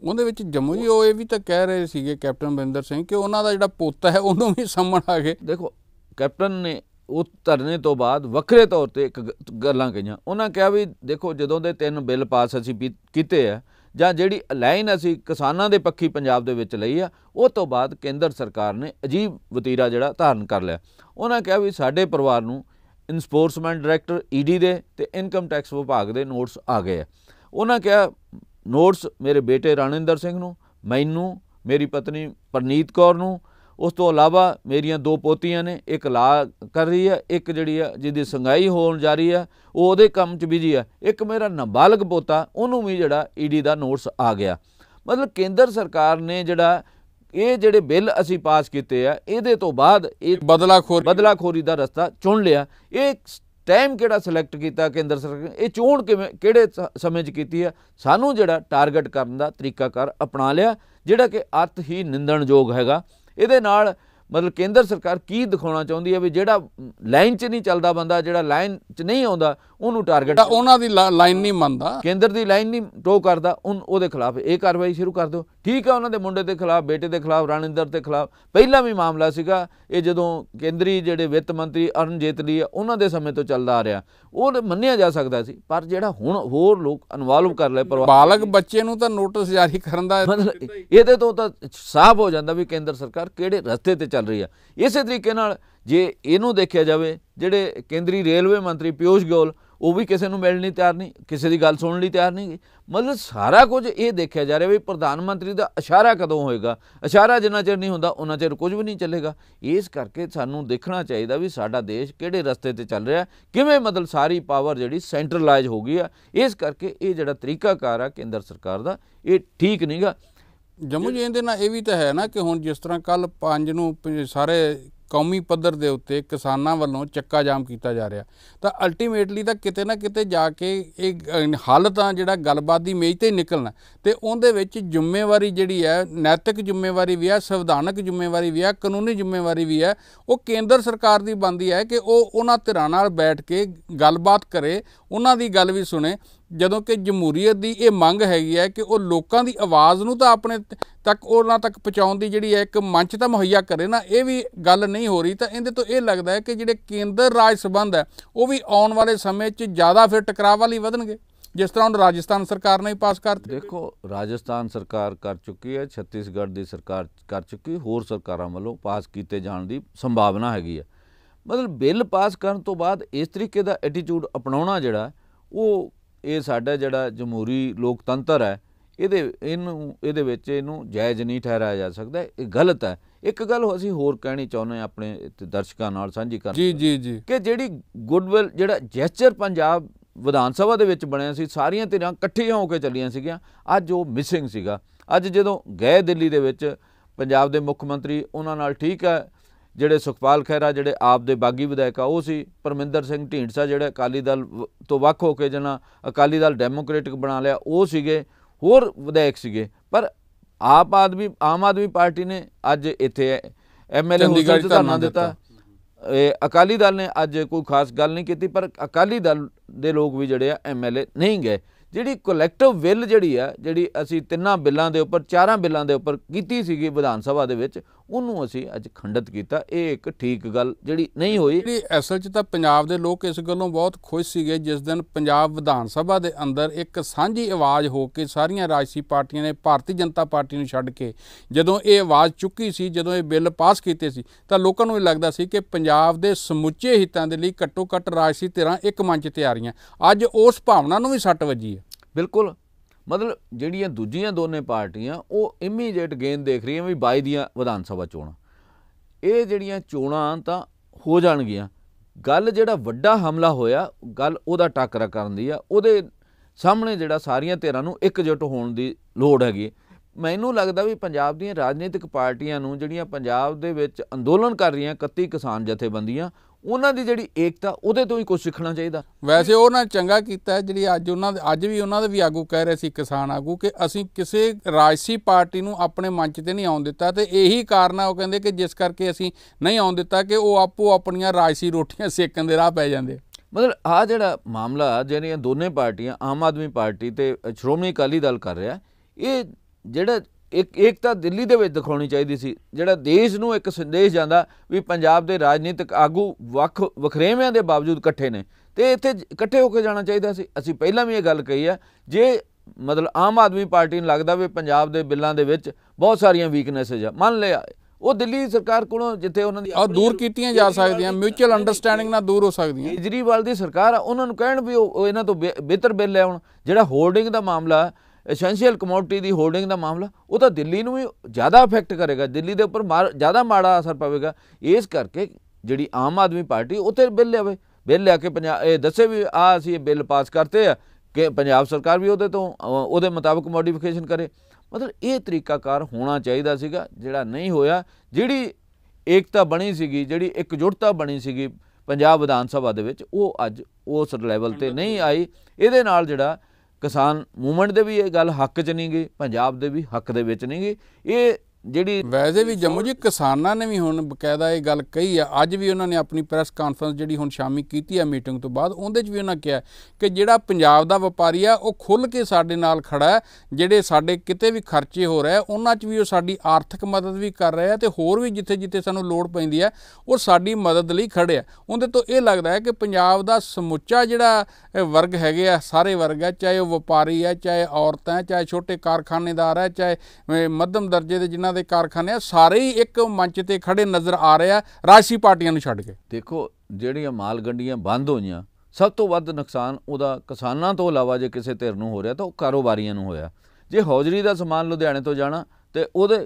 B: ਉਹਦੇ ਵਿੱਚ ਜੰਮੂ ਜੀ ਉਹ ਇਹ ਵੀ ਤਾਂ ਕਹਿ ਰਹੇ ਸੀਗੇ ਕੈਪਟਨ ਬਿੰਦਰ ਸਿੰਘ ਕਿ ਉਹਨਾਂ ਦਾ ਜਿਹੜਾ ਪੁੱਤ ਹੈ ਉਹਨੂੰ ਵੀ ਸੰਮਣ ਆ ਗਏ ਦੇਖੋ ਕੈਪਟਨ ਨੇ ਉਹ ਧਰਨੇ ਤੋਂ ਬਾਅਦ ਵੱਖਰੇ ਤੌਰ ਤੇ ਇੱਕ ਗੱਲਾਂ ਕਹੀਆਂ ਉਹਨਾਂ ਕਿਹਾ ਵੀ ਦੇਖੋ ਜਦੋਂ ਦੇ ਤਿੰਨ ਬਿੱਲ ਪਾਸ ਅਸੀਂ ਕੀਤੇ ਆ ਜਾਂ ਜਿਹੜੀ ਲਾਈਨ ਅਸੀਂ ਕਿਸਾਨਾਂ ਦੇ ਪੱਖੀ ਪੰਜਾਬ ਦੇ ਵਿੱਚ ਲਈ ਆ ਉਹ ਤੋਂ ਬਾਅਦ ਕੇਂਦਰ ਸਰਕਾਰ ਨੇ ਅਜੀਬ ਵਤੀਰਾ ਜਿਹੜਾ ਧਾਰਨ ਕਰ ਲਿਆ ਉਹਨਾਂ ਕਿਹਾ ਵੀ ਸਾਡੇ ਪਰਿਵਾਰ ਨੂੰ ਇਨਸਪੋਰਟਸਮੈਂਟ ਡਾਇਰੈਕਟਰ ਈਡੀ ਦੇ ਤੇ ਇਨਕਮ ਟੈਕਸ ਵਿਭਾਗ ਦੇ ਨੋਟਸ ਆ ਗਏ ਆ ਉਹਨਾਂ ਕਿਹਾ ਨੋਟਸ ਮੇਰੇ ਬੇਟੇ ਰਣਿੰਦਰ ਸਿੰਘ ਨੂੰ ਮੈਨੂੰ ਮੇਰੀ ਪਤਨੀ ਪਰਨੀਤ ਕੌਰ ਨੂੰ ਉਸ ਤੋਂ ਇਲਾਵਾ ਮੇਰੀਆਂ ਦੋ ਪੋਤੀਆਂ ਨੇ ਇੱਕ ਲਾ ਕਰ ਰਹੀ ਹੈ ਇੱਕ ਜਿਹੜੀ ਆ ਜਿਹਦੀ ਸੰਗਾਈ ਹੋਣ ਜਾ ਰਹੀ ਆ ਉਹ ਉਹਦੇ ਕੰਮ 'ਚ ਬਿਜੀ ਆ ਇੱਕ ਮੇਰਾ ਨਾਬਾਲਗ ਪੋਤਾ ਉਹਨੂੰ ਵੀ ਜਿਹੜਾ ਈਡੀ e ਦਾ ਨੋਟਿਸ ਆ ਗਿਆ ਮਤਲਬ ਕੇਂਦਰ ਸਰਕਾਰ ਨੇ ਜਿਹੜਾ ਇਹ ਜਿਹੜੇ ਬਿੱਲ ਅਸੀਂ ਪਾਸ ਕੀਤੇ ਆ ਇਹਦੇ ਤੋਂ ਬਾਅਦ ਇਹ ਬਦਲਾਖੋਰੀ ਬਦਲਾਖੋਰੀ ਦਾ ਰਸਤਾ ਚੁਣ ਲਿਆ ਇਹ ਟਾਈਮ ਕਿਹੜਾ ਸਿਲੈਕਟ ਕੀਤਾ ਕੇਂਦਰ ਸਰਕਾਰ ਇਹ ਚੋਣ ਕਿਵੇਂ ਕਿਹੜੇ ਸਮੇਂ 'ਚ ਕੀਤੀ ਆ ਸਾਨੂੰ ਜਿਹੜਾ ਟਾਰਗੇਟ ਕਰਨ ਦਾ ਤਰੀਕਾ ਕਰ ਅਪਣਾ ਲਿਆ ਜਿਹੜਾ ਕਿ ਅਰਥ ਹੀ ਨਿੰਦਣਯੋਗ ਹੈਗਾ ਇਹਦੇ ਨਾਲ ਮਤਲਬ ਕੇਂਦਰ ਸਰਕਾਰ ਕੀ ਦਿਖਾਉਣਾ ਚਾਹੁੰਦੀ ਹੈ ਵੀ ਜਿਹੜਾ ਲਾਈਨ 'ਚ ਨਹੀਂ ਚੱਲਦਾ ਬੰਦਾ ਜਿਹੜਾ ਲਾਈਨ 'ਚ ਨਹੀਂ ਆਉਂਦਾ ਉਹਨੂੰ ਟਾਰਗੇਟ ਉਹਨਾਂ ਦੀ ਲਾਈਨ ਨਹੀਂ ਮੰਨਦਾ ਕੇਂਦਰ ਦੀ ਲਾਈਨ ਨਹੀਂ ਟੋ ਕਰਦਾ ਉਹਦੇ ਖਿਲਾਫ ਇਹ ਕਾਰਵਾਈ ਸ਼ੁਰੂ ਕਰ ਦਿਓ ਠੀਕ ਹੈ ਉਹਨਾਂ ਦੇ ਮੁੰਡੇ ਦੇ ਖਿਲਾਫ ਬੇਟੇ ਦੇ ਖਿਲਾਫ ਰਣਿੰਦਰ ਦੇ ਖਿਲਾਫ ਪਹਿਲਾਂ ਵੀ ਮਾਮਲਾ ਸੀਗਾ ਇਹ ਜਦੋਂ ਕੇਂਦਰੀ ਜਿਹੜੇ ਵਿੱਤ ਮੰਤਰੀ ਅਰਨ ਜੇਤਲੀ ਆ ਉਹਨਾਂ ਦੇ ਸਮੇਂ ਤੋਂ ਚੱਲਦਾ ਆ ਰਿਹਾ ਉਹ ਮੰਨਿਆ ਜਾ ਸਕਦਾ ਸੀ ਪਰ ਜਿਹੜਾ ਹੁਣ ਹੋਰ ਲੋਕ ਇਨਵੋਲਵ ਕਰ ਲਏ ਪਰਵਾਹ ਬਾਲਗ ਬੱਚੇ ਨੂੰ ਤਾਂ ਨੋਟਿਸ ਜਾਰੀ ਕਰਨ ਦਾ ਇਹਦੇ ਤੋਂ ਤਾਂ ਸਾਫ਼ ਹੋ ਜਾਂਦਾ ਵੀ ਕੇਂਦਰ ਸਰਕਾਰ ਕਿਹੜੇ ਰਸਤੇ ਤੇ ਚੱਲ ਰਹੀ ਆ ਇਸੇ ਤਰੀਕੇ ਨਾਲ ਜੇ ਇਹਨੂੰ ਦੇਖਿਆ ਜਾਵੇ ਜਿਹੜੇ ਕੇਂਦਰੀ ਰੇਲਵੇ ਮੰਤਰੀ ਪਿਊਸ਼ ਗੋਲ ਉਹ ਵੀ ਕਿਸੇ ਨੂੰ ਮਿਲਣ ਲਈ ਤਿਆਰ ਨਹੀਂ ਕਿਸੇ ਦੀ ਗੱਲ ਸੁਣਨ ਲਈ ਤਿਆਰ ਨਹੀਂ ਮਤਲਬ ਸਾਰਾ ਕੁਝ ਇਹ ਦੇਖਿਆ ਜਾ ਰਿਹਾ ਵੀ ਪ੍ਰਧਾਨ ਮੰਤਰੀ ਦਾ ਇਸ਼ਾਰਾ ਕਦੋਂ ਹੋਏਗਾ ਇਸ਼ਾਰਾ ਜਿੰਨਾ ਚਿਰ ਨਹੀਂ ਹੁੰਦਾ ਉਹਨਾਂ ਚਿਰ ਕੁਝ ਵੀ ਨਹੀਂ ਚੱਲੇਗਾ ਇਸ ਕਰਕੇ ਸਾਨੂੰ ਦੇਖਣਾ ਚਾਹੀਦਾ ਵੀ ਸਾਡਾ ਦੇਸ਼ ਕਿਹੜੇ ਰਸਤੇ ਤੇ ਚੱਲ ਰਿਹਾ ਕਿਵੇਂ ਮਤਲਬ ਸਾਰੀ ਪਾਵਰ ਜਿਹੜੀ ਸੈਂਟਰਲਾਈਜ਼ ਹੋ ਗਈ ਆ ਇਸ ਕਰਕੇ ਇਹ ਜਿਹੜਾ ਤਰੀਕਾਕਾਰ ਆ ਕੇਂਦਰ ਸਰਕਾਰ ਦਾ ਇਹ ਠੀਕ ਨਹੀਂਗਾ ਜੰਮੂ ਜੀ ਇਹਦੇ
A: ਨਾਲ ਇਹ ਵੀ ਤਾਂ ਹੈ ਨਾ ਕਿ ਹੁਣ ਜਿਸ ਤਰ੍ਹਾਂ ਕੱਲ 5 ਨੂੰ ਸਾਰੇ ਕੌਮੀ ਪੱਧਰ ਦੇ ਉੱਤੇ ਕਿਸਾਨਾਂ ਵੱਲੋਂ ਚੱਕਾ ਜਾਮ ਕੀਤਾ ਜਾ ਰਿਹਾ ਤਾਂ ਅਲਟੀਮੇਟਲੀ ਤਾਂ ਕਿਤੇ ਨਾ ਕਿਤੇ ਜਾ ਕੇ ਇਹ ਹੱਲ ਤਾਂ ਜਿਹੜਾ ਗੱਲਬਾਤ ਦੀ ਮੇਜ਼ ਤੇ ਨਿਕਲਣਾ ਤੇ ਉਹਦੇ ਵਿੱਚ ਜ਼ਿੰਮੇਵਾਰੀ ਜਿਹੜੀ ਹੈ ਨੈਤਿਕ ਜ਼ਿੰਮੇਵਾਰੀ ਵੀ ਹੈ ਸੰਵਿਧਾਨਕ ਜ਼ਿੰਮੇਵਾਰੀ ਵੀ ਹੈ ਕਾਨੂੰਨੀ ਜ਼ਿੰਮੇਵਾਰੀ ਵੀ ਹੈ ਉਹ ਕੇਂਦਰ ਸਰਕਾਰ ਦੀ ਬੰਦੀ ਹੈ ਕਿ ਉਹ ਉਹਨਾਂ ਧਿਰਾਂ ਨਾਲ ਬੈਠ ਕੇ ਗੱਲਬਾਤ ਕਰੇ ਉਹਨਾਂ ਦੀ ਗੱਲ ਵੀ ਸੁਣੇ ਜਦੋਂ ਕਿ ਜਮਹੂਰੀਅਤ ਦੀ ਇਹ ਮੰਗ ਹੈਗੀ ਹੈ ਕਿ ਉਹ ਲੋਕਾਂ ਦੀ ਆਵਾਜ਼ ਨੂੰ ਤਾਂ ਆਪਣੇ ਤੱਕ ਉਹਨਾਂ ਤੱਕ ਪਹੁੰਚਾਉਣ ਦੀ ਜਿਹੜੀ ਹੈ ਇੱਕ ਮੰਚ ਤਾਂ ਮੁਹੱਈਆ ਕਰੇ ਨਾ ਇਹ ਵੀ ਗੱਲ ਨਹੀਂ ਹੋ ਰਹੀ ਤਾਂ ਇਹਦੇ ਤੋਂ ਇਹ ਲੱਗਦਾ ਹੈ ਕਿ ਜਿਹੜੇ ਕੇਂਦਰ ਰਾਜ ਸਬੰਧ ਹੈ ਉਹ ਵੀ ਆਉਣ ਵਾਲੇ ਸਮੇਂ 'ਚ ਜ਼ਿਆਦਾ ਫਿਰ ਟਕਰਾਅ ਵਾਲੀ ਵਧਣਗੇ
B: ਜਿਸ ਤਰ੍ਹਾਂ ਹੁਣ ਰਾਜਸਥਾਨ ਸਰਕਾਰ ਨੇ ਪਾਸ ਕਰਤੀ ਦੇਖੋ ਰਾਜਸਥਾਨ ਸਰਕਾਰ ਕਰ ਚੁੱਕੀ ਹੈ ਛੱਤੀਸਗੜ੍ਹ ਦੀ ਸਰਕਾਰ ਕਰ ਚੁੱਕੀ ਹੋਰ ਸਰਕਾਰਾਂ ਵੱਲੋਂ ਪਾਸ ਕੀਤੇ ਜਾਣ ਦੀ ਸੰਭਾਵਨਾ ਹੈਗੀ ਹੈ ਮਤਲਬ ਬਿੱਲ ਪਾਸ ਕਰਨ ਤੋਂ ਬਾਅਦ ਇਸ ਤਰੀਕੇ ਦਾ ਐਟੀਟਿਊਡ ਅਪਣਾਉਣਾ ਜਿਹੜਾ ਉਹ ਇਹ ਸਾਡਾ ਜਿਹੜਾ ਜਮਹੂਰੀ ਲੋਕਤੰਤਰ ਹੈ ਇਹਦੇ ਇਹਨੂੰ ਇਹਦੇ ਵਿੱਚ ਇਹਨੂੰ ਜਾਇਜ਼ ਨਹੀਂ ਠਹਿਰਾਇਆ ਜਾ ਸਕਦਾ ਇਹ ਗਲਤ ਹੈ ਇੱਕ ਗੱਲ ਅਸੀਂ ਹੋਰ ਕਹਿਣੀ ਚਾਹੁੰਦੇ ਆ ਆਪਣੇ ਦਰਸ਼ਕਾਂ ਨਾਲ ਸਾਂਝੀ ਕਰਨ ਜੀ ਜੀ ਜੀ ਕਿ ਜਿਹੜੀ ਗੁੱਡਵਿਲ ਜਿਹੜਾ ਜੈਸਚਰ ਪੰਜਾਬ ਵਿਧਾਨ ਸਭਾ ਦੇ ਵਿੱਚ ਬਣਿਆ ਸੀ ਸਾਰੀਆਂ ਧਿਰਾਂ ਇਕੱਠੀਆਂ ਹੋ ਕੇ ਚੱਲੀਆਂ ਸੀਗੀਆਂ ਅੱਜ ਉਹ ਮਿਸਿੰਗ ਸੀਗਾ ਅੱਜ ਜਦੋਂ ਗਏ ਦਿੱਲੀ ਦੇ ਵਿੱਚ ਪੰਜਾਬ ਦੇ ਮੁੱਖ ਮੰਤਰੀ ਉਹਨਾਂ ਨਾਲ ਠੀਕ ਹੈ ਜਿਹੜੇ ਸੁਖਪਾਲ ਖੈਰਾ ਜਿਹੜੇ ਆਪ ਦੇ ਬਾਗੀ ਵਿਧਾਇਕ ਆ ਉਹ ਸੀ ਪਰਮਿੰਦਰ ਸਿੰਘ ਢੀਂਡਸਾ ਜਿਹੜੇ ਅਕਾਲੀ ਦਲ ਤੋਂ ਵੱਖ ਹੋ ਕੇ ਜਨਾ ਅਕਾਲੀ ਦਲ ਡੈਮੋਕ੍ਰੈਟਿਕ ਬਣਾ ਲਿਆ ਉਹ ਸੀਗੇ ਹੋਰ ਵਿਧਾਇਕ ਸੀਗੇ ਪਰ ਆਪ ਆਦਮੀ ਆਮ ਆਦਮੀ ਪਾਰਟੀ ਨੇ ਅੱਜ ਇੱਥੇ ਐਮਐਲਏ ਨੂੰ ਤੇ ਧਰਨਾ ਦਿੱਤਾ ਅਕਾਲੀ ਦਲ ਨੇ ਅੱਜ ਕੋਈ ਖਾਸ ਗੱਲ ਨਹੀਂ ਕੀਤੀ ਪਰ ਅਕਾਲੀ ਦਲ ਦੇ ਲੋਕ ਵੀ ਜਿਹੜੇ ਆ ਐਮਐਲਏ ਨਹੀਂ ਗਏ ਜਿਹੜੀ ਕਲੈਕਟਿਵ ਵਿਲ ਜਿਹੜੀ ਆ ਜਿਹੜੀ ਅਸੀਂ ਤਿੰਨਾਂ ਬਿੱਲਾਂ ਦੇ ਉੱਪਰ ਚਾਰਾਂ ਬਿੱਲਾਂ ਦੇ ਉੱਪਰ ਕੀਤੀ ਸੀਗੀ ਵਿਧਾਨ ਸਭਾ ਦੇ ਵਿੱਚ ਉਹਨੂੰ ਅਸੀਂ ਅੱਜ ਖੰਡਿਤ ਕੀਤਾ ਇਹ ਇੱਕ ਠੀਕ ਗੱਲ ਜਿਹੜੀ ਨਹੀਂ ਹੋਈ
A: ਜਿਹੜੀ ਅਸਲ 'ਚ ਤਾਂ ਪੰਜਾਬ ਦੇ ਲੋਕ ਇਸ ਗੱਲੋਂ ਬਹੁਤ ਖੁਸ਼ ਸੀਗੇ ਜਿਸ ਦਿਨ ਪੰਜਾਬ ਵਿਧਾਨ ਸਭਾ ਦੇ ਅੰਦਰ ਇੱਕ ਸਾਂਝੀ ਆਵਾਜ਼ ਹੋ ਕੇ ਸਾਰੀਆਂ ਰਾਜਸੀ ਪਾਰਟੀਆਂ ਨੇ ਭਾਰਤੀ ਜਨਤਾ ਪਾਰਟੀ ਨੂੰ ਛੱਡ ਕੇ ਜਦੋਂ ਇਹ ਆਵਾਜ਼ ਚੁੱਕੀ ਸੀ ਜਦੋਂ ਇਹ ਬਿੱਲ ਪਾਸ ਕੀਤੇ ਸੀ ਤਾਂ ਲੋਕਾਂ ਨੂੰ ਇਹ ਲੱਗਦਾ ਸੀ ਕਿ ਪੰਜਾਬ ਦੇ ਸਮੁੱਚੇ ਹਿੱਤਾਂ ਦੇ ਲਈ ਘੱਟੋ ਘੱਟ ਰਾਜਸੀ ਧਿਰਾਂ ਇੱਕ ਮੰਚ ਤੇ ਆ ਰਹੀਆਂ ਅੱਜ ਉਸ ਭਾਵਨਾ ਨੂੰ ਵੀ ਸੱਟ
B: ਵੱਜੀ ਹੈ ਬਿਲਕੁਲ ਮਤਲਬ ਜਿਹੜੀਆਂ ਦੂਜੀਆਂ ਦੋਨੇ ਪਾਰਟੀਆਂ ਉਹ ਇਮੀਡੀਏਟ ਗੇਨ ਦੇਖ ਰਹੀਆਂ ਵੀ 22 ਦੀਆਂ ਵਿਧਾਨ ਸਭਾ ਚੋਣਾਂ ਇਹ ਜਿਹੜੀਆਂ ਚੋਣਾਂ ਤਾਂ ਹੋ ਜਾਣਗੀਆਂ ਗੱਲ ਜਿਹੜਾ ਵੱਡਾ ਹਮਲਾ ਹੋਇਆ ਗੱਲ ਉਹਦਾ ਟੱਕਰਾ ਕਰਨ ਦੀ ਆ ਉਹਦੇ ਸਾਹਮਣੇ ਜਿਹੜਾ ਸਾਰੀਆਂ ਧਿਰਾਂ ਨੂੰ ਇਕਜੁੱਟ ਹੋਣ ਦੀ ਲੋੜ ਹੈਗੀ ਮੈਨੂੰ ਲੱਗਦਾ ਵੀ ਪੰਜਾਬ ਦੀਆਂ ਰਾਜਨੀਤਿਕ ਪਾਰਟੀਆਂ ਨੂੰ ਜਿਹੜੀਆਂ ਪੰਜਾਬ ਦੇ ਵਿੱਚ ਅੰਦੋਲਨ ਕਰ ਰਹੀਆਂ 31 ਕਿਸਾਨ ਜਥੇਬੰਦੀਆਂ ਉਹਨਾਂ ਦੀ ਜਿਹੜੀ ਏਕਤਾ ਉਹਦੇ ਤੋਂ ਹੀ ਕੁਝ ਸਿੱਖਣਾ ਚਾਹੀਦਾ ਵੈਸੇ ਉਹਨਾਂ ਚੰਗਾ ਕੀਤਾ ਜਿਹੜੀ ਅੱਜ ਉਹਨਾਂ
A: ਅੱਜ ਵੀ ਉਹਨਾਂ ਦੇ ਵੀ ਆਗੂ ਕਹਿ ਰਹੇ ਸੀ ਕਿਸਾਨ ਆਗੂ ਕਿ ਅਸੀਂ ਕਿਸੇ ਰਾਜਸੀ ਪਾਰਟੀ ਨੂੰ ਆਪਣੇ ਮੰਚ ਤੇ ਨਹੀਂ ਆਉਣ ਦਿੱਤਾ ਤੇ ਇਹੀ ਕਾਰਨ ਆ ਉਹ ਕਹਿੰਦੇ ਕਿ ਜਿਸ ਕਰਕੇ ਅਸੀਂ ਨਹੀਂ ਆਉਣ ਦਿੱਤਾ ਕਿ ਉਹ ਆਪੋ ਆਪਣੀਆਂ ਰਾਜਸੀ ਰੋਟੀਆਂ ਸੇਕਣ ਦੇ ਰਾਹ ਪੈ ਜਾਂਦੇ
B: ਮਤਲਬ ਆ ਜਿਹੜਾ ਮਾਮਲਾ ਜਿਹੜੀਆਂ ਦੋਨੇ ਪਾਰਟੀਆਂ ਆਮ ਆਦਮੀ ਪਾਰਟੀ ਤੇ ਸ਼੍ਰੋਮਣੀ ਅਕਾਲੀ ਦਲ ਕਰ ਰਿਹਾ ਇਹ ਜਿਹੜਾ ਇੱਕ ਏਕਤਾ ਦਿੱਲੀ ਦੇ ਵਿੱਚ ਦਿਖਾਉਣੀ ਚਾਹੀਦੀ ਸੀ ਜਿਹੜਾ ਦੇਸ਼ ਨੂੰ ਇੱਕ ਸੰਦੇਸ਼ ਜਾਂਦਾ ਵੀ ਪੰਜਾਬ ਦੇ ਰਾਜਨੀਤਿਕ ਆਗੂ ਵੱਖ ਵਖਰੇਵਿਆਂ ਦੇ ਬਾਵਜੂਦ ਇਕੱਠੇ ਨੇ ਤੇ ਇੱਥੇ ਇਕੱਠੇ ਹੋ ਕੇ ਜਾਣਾ ਚਾਹੀਦਾ ਸੀ ਅਸੀਂ ਪਹਿਲਾਂ ਵੀ ਇਹ ਗੱਲ ਕਹੀ ਆ ਜੇ ਮਤਲਬ ਆਮ ਆਦਮੀ ਪਾਰਟੀ ਨੂੰ ਲੱਗਦਾ ਵੀ ਪੰਜਾਬ ਦੇ ਬਿੱਲਾਂ ਦੇ ਵਿੱਚ ਬਹੁਤ ਸਾਰੀਆਂ ਵੀਕਨੈਸਸ ਆ ਮੰਨ ਲਿਆ ਉਹ ਦਿੱਲੀ ਸਰਕਾਰ ਕੋਲੋਂ ਜਿੱਥੇ ਉਹਨਾਂ ਦੀ ਆ ਦੂਰ ਕੀਤੀਆਂ ਜਾ ਸਕਦੀਆਂ ਮਿਊਚੁਅਲ ਅੰਡਰਸਟੈਂਡਿੰਗ ਨਾਲ ਦੂਰ ਹੋ ਸਕਦੀਆਂ ਕੇਜਰੀਵਾਲ ਦੀ ਸਰਕਾਰ ਆ ਉਹਨਾਂ ਨੂੰ ਕਹਿਣ ਵੀ ਉਹ ਇਹਨਾਂ ਤੋਂ ਬਿਹਤਰ ਬਿੱਲ ਲਿਆਉਣ ਜਿਹੜਾ ਹੋਲਡਿੰਗ ਦਾ ਮਾਮਲਾ ਐਸੈਂਸ਼ੀਅਲ ਕਮੋਡਿਟੀ ਦੀ ਹੋਲਡਿੰਗ ਦਾ ਮਾਮਲਾ ਉਹ ਤਾਂ ਦਿੱਲੀ ਨੂੰ ਵੀ ਜ਼ਿਆਦਾ ਅਫੈਕਟ ਕਰੇਗਾ ਦਿੱਲੀ ਦੇ ਉੱਪਰ ਜ਼ਿਆਦਾ ਮਾੜਾ ਅਸਰ ਪਵੇਗਾ ਇਸ ਕਰਕੇ ਜਿਹੜੀ ਆਮ ਆਦਮੀ ਪਾਰਟੀ ਉੱਥੇ ਬਿੱਲ ਲਿਆਵੇ ਬਿੱਲ ਲਿਆ ਕੇ ਪੰਜਾਬ ਇਹ ਦੱਸੇ ਵੀ ਆ ਅਸੀਂ ਇਹ ਬਿੱਲ ਪਾਸ ਕਰਤੇ ਆ ਕਿ ਪੰਜਾਬ ਸਰਕਾਰ ਵੀ ਉਹਦੇ ਤੋਂ ਉਹਦੇ ਮੁਤਾਬਕ ਮੋਡੀਫਿਕੇਸ਼ਨ ਕਰੇ ਮਤਲਬ ਇਹ ਤਰੀਕਾਕਾਰ ਹੋਣਾ ਚਾਹੀਦਾ ਸੀਗਾ ਜਿਹੜਾ ਨਹੀਂ ਹੋਇਆ ਜਿਹੜੀ ਏਕਤਾ ਬਣੀ ਸੀਗੀ ਜਿਹੜੀ ਇਕਜੁੱਟਤਾ ਬਣੀ ਸੀਗੀ ਪੰਜਾਬ ਵਿਧਾਨ ਸਭਾ ਦੇ ਵਿੱਚ ਉਹ ਅੱਜ ਉਸ ਲੈਵਲ ਤੇ ਨਹੀਂ ਆਈ ਇਹਦੇ ਨਾਲ ਜਿਹੜਾ ਕਿਸਾਨ ਮੂਵਮੈਂਟ ਦੇ ਵੀ ਇਹ ਗੱਲ ਹੱਕ 'ਚ ਨਹੀਂ ਗਈ ਪੰਜਾਬ ਦੇ ਵੀ ਹੱਕ ਦੇ ਵਿੱਚ ਨਹੀਂ ਗਈ ਇਹ
A: ਜਿਹੜੀ ਵੈਸੇ ਵੀ ਜੰਮੂ ਜੀ ਕਿਸਾਨਾਂ ਨੇ ਵੀ ਹੁਣ ਬਕਾਇਦਾ ਇਹ ਗੱਲ ਕਹੀ ਆ ਅੱਜ ਵੀ ਉਹਨਾਂ ਨੇ ਆਪਣੀ ਪ੍ਰੈਸ ਕਾਨਫਰੰਸ ਜਿਹੜੀ ਹੁਣ ਸ਼ਾਮੀ ਕੀਤੀ ਆ ਮੀਟਿੰਗ ਤੋਂ ਬਾਅਦ ਉਹਦੇ 'ਚ ਵੀ ਉਹਨਾਂ ਕਿਹਾ ਕਿ ਜਿਹੜਾ ਪੰਜਾਬ ਦਾ ਵਪਾਰੀ ਆ ਉਹ ਖੁੱਲ ਕੇ ਸਾਡੇ ਨਾਲ ਖੜਾ ਜਿਹੜੇ ਸਾਡੇ ਕਿਤੇ ਵੀ ਖਰਚੇ ਹੋ ਰਹੇ ਉਹਨਾਂ 'ਚ ਵੀ ਉਹ ਸਾਡੀ ਆਰਥਿਕ ਮਦਦ ਵੀ ਕਰ ਰਿਹਾ ਤੇ ਹੋਰ ਵੀ ਜਿੱਥੇ-ਜਿੱਥੇ ਸਾਨੂੰ ਲੋੜ ਪੈਂਦੀ ਆ ਉਹ ਸਾਡੀ ਮਦਦ ਲਈ ਖੜੇ ਆ ਉਹਦੇ ਤੋਂ ਇਹ ਲੱਗਦਾ ਹੈ ਕਿ ਪੰਜਾਬ ਦਾ ਸਮੁੱਚਾ ਜਿਹੜਾ ਵਰਗ ਹੈਗੇ ਆ ਸਾਰੇ ਵਰਗ ਆ ਚਾਹੇ ਉਹ ਵਪਾਰੀ ਆ ਚਾਹੇ ਔਰਤਾਂ ਚਾਹੇ ਛੋਟੇ ਕਾਰਖਾਨੇਦਾਰ ਆ ਚਾਹੇ ਮੱਧਮ ਦਰਜੇ ਦੇ ਜਿਨ੍ਹਾਂ ਕੰਪਨੀਆਂ ਦੇ ਕਾਰਖਾਨੇ ਸਾਰੇ ਹੀ ਇੱਕ ਮੰਚ ਤੇ ਖੜੇ ਨਜ਼ਰ ਆ ਰਹੇ ਆ ਰਾਜਸੀ ਪਾਰਟੀਆਂ ਨੂੰ ਛੱਡ ਕੇ ਦੇਖੋ
B: ਜਿਹੜੀਆਂ ਮਾਲ ਗੰਡੀਆਂ ਬੰਦ ਹੋਈਆਂ ਸਭ ਤੋਂ ਵੱਧ ਨੁਕਸਾਨ ਉਹਦਾ ਕਿਸਾਨਾਂ ਤੋਂ ਇਲਾਵਾ ਜੇ ਕਿਸੇ ਧਿਰ ਨੂੰ ਹੋ ਰਿਹਾ ਤਾਂ ਉਹ ਕਾਰੋਬਾਰੀਆਂ ਨੂੰ ਹੋਇਆ ਜੇ ਹੌਜਰੀ ਦਾ ਸਮਾਨ ਲੁਧਿਆਣੇ ਤੋਂ ਜਾਣਾ ਤੇ ਉਹਦੇ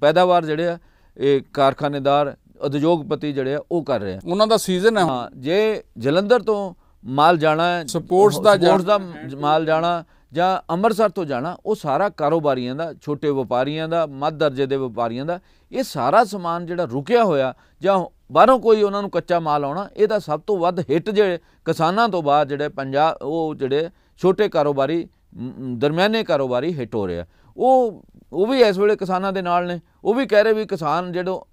B: ਪੈਦਾਵਾਰ ਜਿਹੜੇ ਆ ਇਹ ਕਾਰਖਾਨੇਦਾਰ ਉਦਯੋਗਪਤੀ ਜਿਹੜੇ ਆ ਉਹ ਕਰ ਰਹੇ ਆ ਉਹਨਾਂ ਦਾ ਸੀਜ਼ਨ ਹੈ ਹਾਂ ਜੇ ਜਲੰਧਰ ਤੋਂ ਮਾਲ ਜਾਣਾ ਹੈ ਸਪੋਰਟਸ ਦਾ ਸਪੋਰਟਸ ਦਾ ਮਾਲ ਜਾਣਾ ਜਾਂ ਅੰਮ੍ਰਿਤਸਰ ਤੋਂ ਜਾਣਾ ਉਹ ਸਾਰਾ ਕਾਰੋਬਾਰੀਆਂ ਦਾ ਛੋਟੇ ਵਪਾਰੀਆਂ ਦਾ ਮੱਧ ਦਰਜੇ ਦੇ ਵਪਾਰੀਆਂ ਦਾ ਇਹ ਸਾਰਾ ਸਮਾਨ ਜਿਹੜਾ ਰੁਕਿਆ ਹੋਇਆ ਜਾਂ ਬਾਹਰੋਂ ਕੋਈ ਉਹਨਾਂ ਨੂੰ ਕੱਚਾ ਮਾਲ ਆਉਣਾ ਇਹਦਾ ਸਭ ਤੋਂ ਵੱਧ ਹਿੱਟ ਜੇ ਕਿਸਾਨਾਂ ਤੋਂ ਬਾਅਦ ਜਿਹੜੇ ਪੰਜਾਬ ਉਹ ਜਿਹੜੇ ਛੋਟੇ ਕਾਰੋਬਾਰੀ ਦਰਮਿਆਨੇ ਕਾਰੋਬਾਰੀ ਹਿੱਟ ਹੋ ਰਿਹਾ ਉਹ ਉਹ ਵੀ ਇਸ ਵੇਲੇ ਕਿਸਾਨਾਂ ਦੇ ਨਾਲ ਨੇ ਉਹ ਵੀ ਕਹਿ ਰਹੇ ਵੀ ਕਿਸਾਨ ਜਿਹੜੋ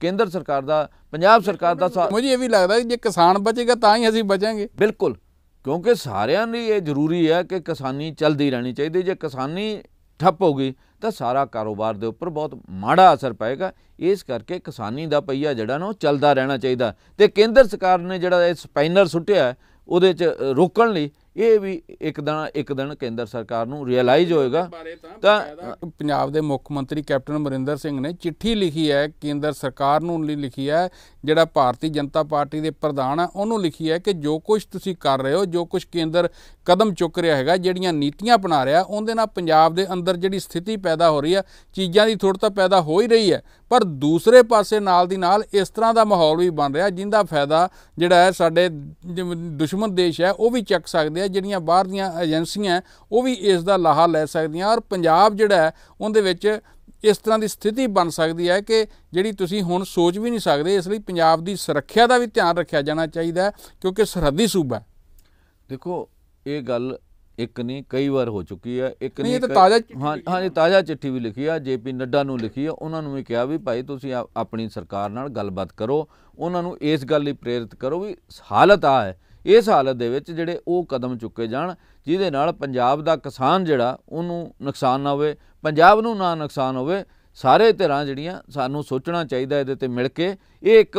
B: ਕੇਂਦਰ ਸਰਕਾਰ ਦਾ ਪੰਜਾਬ ਸਰਕਾਰ ਦਾ ਮੈਨੂੰ ਇਹ ਵੀ ਲੱਗਦਾ ਜੇ ਕਿਸਾਨ ਬਚੇਗਾ ਤਾਂ ਹੀ ਅਸੀਂ ਬਚਾਂਗੇ ਬਿਲਕੁਲ ਕਿਉਂਕਿ ਸਾਰਿਆਂ ਲਈ ਇਹ ਜ਼ਰੂਰੀ ਹੈ ਕਿ ਕਿਸਾਨੀ ਚੱਲਦੀ ਰਹਿਣੀ ਚਾਹੀਦੀ ਜੇ ਕਿਸਾਨੀ ਠੱਪ ਹੋ ਗਈ ਤਾਂ ਸਾਰਾ ਕਾਰੋਬਾਰ ਦੇ ਉੱਪਰ ਬਹੁਤ ਮਾੜਾ ਅਸਰ ਪਏਗਾ ਇਸ ਕਰਕੇ ਕਿਸਾਨੀ ਦਾ ਪਈਆ ਜਿਹੜਾ ਨਾ ਉਹ ਚੱਲਦਾ ਰਹਿਣਾ ਚਾਹੀਦਾ ਤੇ ਕੇਂਦਰ ਸਰਕਾਰ ਨੇ ਜਿਹੜਾ ਇਹ ਸਪਾਈਨਰ ਸੁੱਟਿਆ ਉਹਦੇ 'ਚ ਰੋਕਣ ਲਈ ਇਹ ਵੀ ਇੱਕ ਦਿਨ ਇੱਕ ਦਿਨ ਕੇਂਦਰ ਸਰਕਾਰ ਨੂੰ ਰਿਅਲਾਈਜ਼ ਹੋਏਗਾ ਤਾਂ ਪੰਜਾਬ ਦੇ ਮੁੱਖ ਮੰਤਰੀ ਕੈਪਟਨ
A: ਅਮਰਿੰਦਰ ਸਿੰਘ ਨੇ ਚਿੱਠੀ ਲਿਖੀ ਹੈ ਕੇਂਦਰ ਸਰਕਾਰ ਨੂੰ ਲਿਖੀ ਹੈ ਜਿਹੜਾ ਭਾਰਤੀ ਜਨਤਾ ਪਾਰਟੀ ਦੇ ਪ੍ਰਧਾਨ ਆ ਉਹਨੂੰ ਲਿਖੀ ਹੈ ਕਿ ਜੋ ਕੁਝ ਤੁਸੀਂ ਕਰ ਰਹੇ ਹੋ ਜੋ ਕੁਝ ਕੇਂਦਰ ਕਦਮ ਚੁੱਕ ਰਿਹਾ ਹੈਗਾ ਜਿਹੜੀਆਂ ਨੀਤੀਆਂ ਬਣਾ ਰਿਹਾ ਉਹਦੇ ਨਾਲ ਪੰਜਾਬ ਦੇ ਅੰਦਰ ਜਿਹੜੀ ਸਥਿਤੀ ਪੈਦਾ ਹੋ ਰਹੀ ਹੈ ਚੀਜ਼ਾਂ ਦੀ ਥੋੜਾ ਤਾਂ ਪੈਦਾ ਹੋ ਹੀ ਰਹੀ ਹੈ ਪਰ ਦੂਸਰੇ ਪਾਸੇ ਨਾਲ ਦੀ ਨਾਲ ਇਸ ਤਰ੍ਹਾਂ ਦਾ ਮਾਹੌਲ ਵੀ ਬਣ ਰਿਹਾ ਜਿੰਦਾ ਫਾਇਦਾ ਜਿਹੜਾ ਹੈ ਸਾਡੇ ਦੁਸ਼ਮਣ ਦੇਸ਼ ਹੈ ਉਹ ਵੀ ਚੱਕ ਸਕਦੇ ਆ ਜਿਹੜੀਆਂ ਬਾਹਰ ਦੀਆਂ ਏਜੰਸੀਆਂ ਉਹ ਵੀ ਇਸ ਦਾ ਲਾਹਾ ਲੈ ਸਕਦੀਆਂ ਔਰ ਪੰਜਾਬ ਜਿਹੜਾ ਹੈ ਉਹਦੇ ਵਿੱਚ ਇਸ ਤਰ੍ਹਾਂ ਦੀ ਸਥਿਤੀ ਬਣ ਸਕਦੀ ਹੈ ਕਿ ਜਿਹੜੀ ਤੁਸੀਂ ਹੁਣ ਸੋਚ ਵੀ ਨਹੀਂ ਸਕਦੇ ਇਸ ਲਈ ਪੰਜਾਬ ਦੀ ਸੁਰੱਖਿਆ ਦਾ ਵੀ ਧਿਆਨ ਰੱਖਿਆ ਜਾਣਾ ਚਾਹੀਦਾ ਕਿਉਂਕਿ ਸਰਹੱਦੀ ਸੂਬਾ
B: ਦੇਖੋ ਇਹ ਗੱਲ ਇੱਕ ਨਹੀਂ ਕਈ ਵਾਰ ਹੋ ਚੁੱਕੀ ਹੈ ਇੱਕ ਨਹੀਂ ਇਹ ਤਾਂ ਤਾਜ਼ਾ ਹਾਂ ਹਾਂ ਇਹ ਤਾਜ਼ਾ ਚਿੱਠੀ ਵੀ ਲਿਖੀ ਆ ਜੇਪੀ ਨੱਡਾ ਨੂੰ ਲਿਖੀ ਆ ਉਹਨਾਂ ਨੂੰ ਵੀ ਕਿਹਾ ਵੀ ਭਾਈ ਤੁਸੀਂ ਆਪਣੀ ਸਰਕਾਰ ਨਾਲ ਗੱਲਬਾਤ ਕਰੋ ਉਹਨਾਂ ਨੂੰ ਇਸ ਗੱਲ ਲਈ ਪ੍ਰੇਰਿਤ ਕਰੋ ਵੀ ਹਾਲਤ ਆ ਹੈ ਇਸ ਹਾਲਤ ਦੇ ਵਿੱਚ ਜਿਹੜੇ ਉਹ ਕਦਮ ਚੁੱਕੇ ਜਾਣ ਜਿਹਦੇ ਨਾਲ ਪੰਜਾਬ ਦਾ ਕਿਸਾਨ ਜਿਹੜਾ ਉਹਨੂੰ ਨੁਕਸਾਨ ਨਾ ਹੋਵੇ ਪੰਜਾਬ ਨੂੰ ਨਾ ਨੁਕਸਾਨ ਹੋਵੇ ਸਾਰੇ ਧਿਰਾਂ ਜਿਹੜੀਆਂ ਸਾਨੂੰ ਸੋਚਣਾ ਚਾਹੀਦਾ ਇਹਦੇ ਤੇ ਮਿਲ ਕੇ ਇਹ ਇੱਕ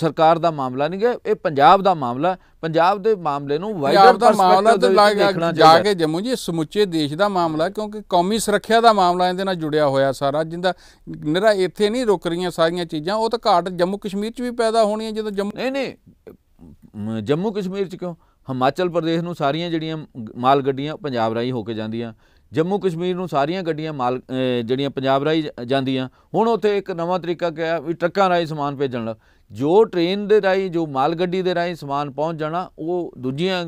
B: ਸਰਕਾਰ ਦਾ ਮਾਮਲਾ ਨਹੀਂ ਹੈ ਇਹ ਪੰਜਾਬ ਦਾ ਮਾਮਲਾ ਪੰਜਾਬ ਦੇ ਮਾਮਲੇ ਨੂੰ ਵਾਈਡਰ ਦਾ ਮਾਮਲਾ ਤੇ ਜਾ
A: ਕੇ ਜੰਮੂ ਜੀ ਸਮੁੱਚੇ ਦੇਸ਼ ਦਾ ਮਾਮਲਾ ਕਿਉਂਕਿ ਕੌਮੀ ਸੁਰੱਖਿਆ ਦਾ ਮਾਮਲਾ ਇਹਦੇ ਨਾਲ ਜੁੜਿਆ ਹੋਇਆ ਸਾਰਾ ਜਿੰਦਾ ਨਿਹਰਾ ਇੱਥੇ ਨਹੀਂ ਰੁਕ ਰਹੀਆਂ ਸਾਰੀਆਂ ਚੀਜ਼ਾਂ ਉਹ ਤਾਂ ਘਾਟ ਜੰਮੂ ਕਸ਼ਮੀਰ 'ਚ ਵੀ ਪੈਦਾ ਹੋਣੀਆਂ ਜਦੋਂ ਜੰਮੂ ਨਹੀਂ
B: ਨਹੀਂ ਜੰਮੂ ਕਸ਼ਮੀਰ 'ਚ ਕਿਉਂ ਹਿਮਾਚਲ ਪ੍ਰਦੇਸ਼ ਨੂੰ ਸਾਰੀਆਂ ਜਿਹੜੀਆਂ ਮਾਲ ਗੱਡੀਆਂ ਪੰਜਾਬ ਰਾਹੀਂ ਹੋ ਕੇ ਜਾਂਦੀਆਂ ਜੰਮੂ ਕਸ਼ਮੀਰ ਨੂੰ ਸਾਰੀਆਂ ਗੱਡੀਆਂ ਮਾਲ ਜਿਹੜੀਆਂ ਪੰਜਾਬ ਰਾਹੀਂ ਜਾਂਦੀਆਂ ਹੁਣ ਉੱਥੇ ਇੱਕ ਨਵਾਂ ਤਰੀਕਾ ਕਿਹਾ ਵੀ ਟਰੱਕਾਂ ਰਾਹੀਂ ਸਮਾਨ ਭੇਜਣ ਲਾ ਜੋ ਟ੍ਰੇਨ ਦੇ ਰਾਹੀਂ ਜੋ ਮਾਲ ਗੱਡੀ ਦੇ ਰਾਹੀਂ ਸਮਾਨ ਪਹੁੰਚ ਜਾਣਾ ਉਹ ਦੂਜੀਆਂ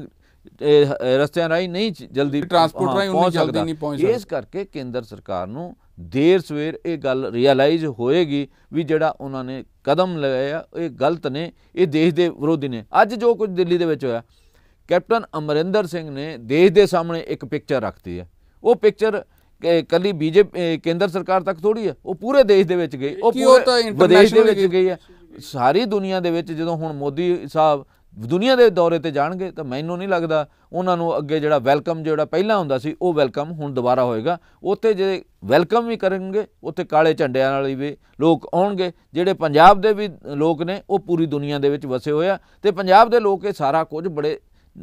B: ਰਸਤਿਆਂ ਰਾਹੀਂ ਨਹੀਂ ਜਲਦੀ ਟਰਾਂਸਪੋਰਟ ਰਾਹੀਂ ਉਹ ਜਲਦੀ ਨਹੀਂ ਪਹੁੰਚ ਸਕਦਾ ਇਸ ਕਰਕੇ ਕੇਂਦਰ ਸਰਕਾਰ ਨੂੰ ਦੇਰ ਸਵੇਰ ਇਹ ਗੱਲ ਰਿਅਲਾਈਜ਼ ਹੋਏਗੀ ਵੀ ਜਿਹੜਾ ਉਹਨਾਂ ਨੇ ਕਦਮ ਲਗਾਇਆ ਇਹ ਗਲਤ ਨੇ ਇਹ ਦੇਸ਼ ਦੇ ਵਿਰੋਧੀ ਨੇ ਅੱਜ ਜੋ ਕੁਝ ਦਿੱਲੀ ਦੇ ਵਿੱਚ ਹੋਇਆ ਕੈਪਟਨ ਅਮਰਿੰਦਰ ਸਿੰਘ ਨੇ ਦੇਸ਼ ਦੇ ਸਾਹਮਣੇ ਇੱਕ ਪਿਕਚਰ ਰੱਖਤੀ ਹੈ ਉਹ ਪਿਕਚਰ ਕੱਲੀ ਬੀਜੇਪੀ ਕੇਂਦਰ ਸਰਕਾਰ ਤੱਕ ਥੋੜੀ ਹੈ ਉਹ ਪੂਰੇ ਦੇਸ਼ ਦੇ ਵਿੱਚ ਗਈ ਉਹ ਪੂਰੇ ਵਿਦੇਸ਼ ਦੇ ਵਿੱਚ ਗਈ ਹੈ ਸਾਰੀ ਦੁਨੀਆ ਦੇ ਵਿੱਚ ਜਦੋਂ ਹੁਣ ਮੋਦੀ ਸਾਹਿਬ ਦੁਨੀਆ ਦੇ ਦੌਰੇ ਤੇ ਜਾਣਗੇ ਤਾਂ ਮੈਨੂੰ ਨਹੀਂ ਲੱਗਦਾ ਉਹਨਾਂ ਨੂੰ ਅੱਗੇ ਜਿਹੜਾ ਵੈਲਕਮ ਜਿਹੜਾ ਪਹਿਲਾਂ ਹੁੰਦਾ ਸੀ ਉਹ ਵੈਲਕਮ ਹੁਣ ਦੁਬਾਰਾ ਹੋਏਗਾ ਉੱਥੇ ਜੇ ਵੈਲਕਮ ਵੀ ਕਰਨਗੇ ਉੱਥੇ ਕਾਲੇ ਝੰਡਿਆਂ ਨਾਲ ਵੀ ਲੋਕ ਆਉਣਗੇ ਜਿਹੜੇ ਪੰਜਾਬ ਦੇ ਵੀ ਲੋਕ ਨੇ ਉਹ ਪੂਰੀ ਦੁਨੀਆ ਦੇ ਵਿੱਚ ਵਸੇ ਹੋਇਆ ਤੇ ਪੰਜਾਬ ਦੇ ਲੋਕ ਇਹ ਸਾਰਾ ਕੁਝ ਬੜੇ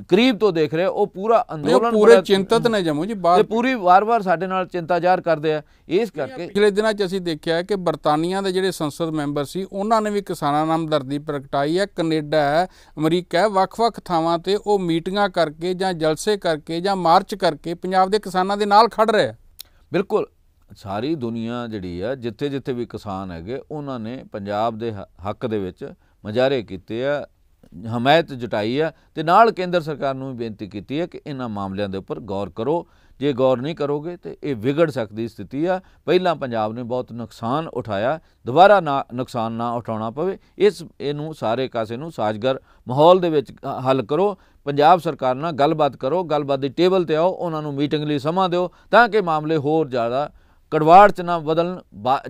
B: ਕਰੀਬ ਤੋਂ ਦੇਖ ਰਹੇ ਉਹ ਪੂਰਾ ਅੰਦੋਲਨ ਪੂਰੇ ਚਿੰਤਤ ਨੇ ਜਮੂ ਜੀ ਬਾਤ ਪੂਰੀ ਵਾਰ-ਵਾਰ ਸਾਡੇ ਨਾਲ ਚਿੰਤਾ ਜ਼ਾਹਰ ਕਰਦੇ ਆ ਇਸ ਕਰਕੇ ਪਿਛਲੇ ਦਿਨਾਂ 'ਚ ਅਸੀਂ
A: ਦੇਖਿਆ ਕਿ ਬਰਤਾਨੀਆ ਦੇ ਜਿਹੜੇ ਸੰਸਦ ਮੈਂਬਰ ਸੀ ਉਹਨਾਂ ਨੇ ਵੀ ਕਿਸਾਨਾਂ ਨਾਲ ਦਰਦੀ ਪ੍ਰਗਟਾਈ ਹੈ ਕੈਨੇਡਾ ਹੈ ਅਮਰੀਕਾ ਹੈ ਵੱਖ-ਵੱਖ ਥਾਵਾਂ ਤੇ ਉਹ ਮੀਟਿੰਗਾਂ ਕਰਕੇ ਜਾਂ ਜਲਸੇ ਕਰਕੇ ਜਾਂ ਮਾਰਚ ਕਰਕੇ ਪੰਜਾਬ ਦੇ ਕਿਸਾਨਾਂ ਦੇ ਨਾਲ ਖੜ ਰਿਹਾ
B: ਬਿਲਕੁਲ ਸਾਰੀ ਦੁਨੀਆ ਜਿਹੜੀ ਆ ਜਿੱਥੇ-ਜਿੱਥੇ ਵੀ ਕਿਸਾਨ ਹੈਗੇ ਉਹਨਾਂ ਨੇ ਪੰਜਾਬ ਦੇ ਹੱਕ ਦੇ ਵਿੱਚ ਮਜਾਰੇ ਕੀਤੇ ਆ ਹਮਾਇਤ ਜਟਾਈ ਹੈ ਤੇ ਨਾਲ ਕੇਂਦਰ ਸਰਕਾਰ ਨੂੰ ਵੀ ਬੇਨਤੀ ਕੀਤੀ ਹੈ ਕਿ ਇਹਨਾਂ ਮਾਮਲਿਆਂ ਦੇ ਉੱਪਰ ਗੌਰ ਕਰੋ ਜੇ ਗੌਰ ਨਹੀਂ ਕਰੋਗੇ ਤੇ ਇਹ ਵਿਗੜ ਸਕਦੀ ਸਥਿਤੀ ਆ ਪਹਿਲਾਂ ਪੰਜਾਬ ਨੇ ਬਹੁਤ ਨੁਕਸਾਨ ਉਠਾਇਆ ਦੁਬਾਰਾ ਨਾ ਨੁਕਸਾਨ ਨਾ ਉਠਾਉਣਾ ਪਵੇ ਇਸ ਇਹਨੂੰ ਸਾਰੇ ਕਾਸੇ ਨੂੰ ਸਾਜਗਰ ਮਾਹੌਲ ਦੇ ਵਿੱਚ ਹੱਲ ਕਰੋ ਪੰਜਾਬ ਸਰਕਾਰ ਨਾਲ ਗੱਲਬਾਤ ਕਰੋ ਗੱਲਬਾਤ ਦੀ ਟੇਬਲ ਤੇ ਆਓ ਉਹਨਾਂ ਨੂੰ ਮੀਟਿੰਗ ਲਈ ਸਮਾਂ ਦਿਓ ਤਾਂ ਕਿ ਮਾਮਲੇ ਹੋਰ ਜ਼ਿਆਦਾ ਕੜਵਾੜ 'ਚ ਨਾ ਬਦਲਣ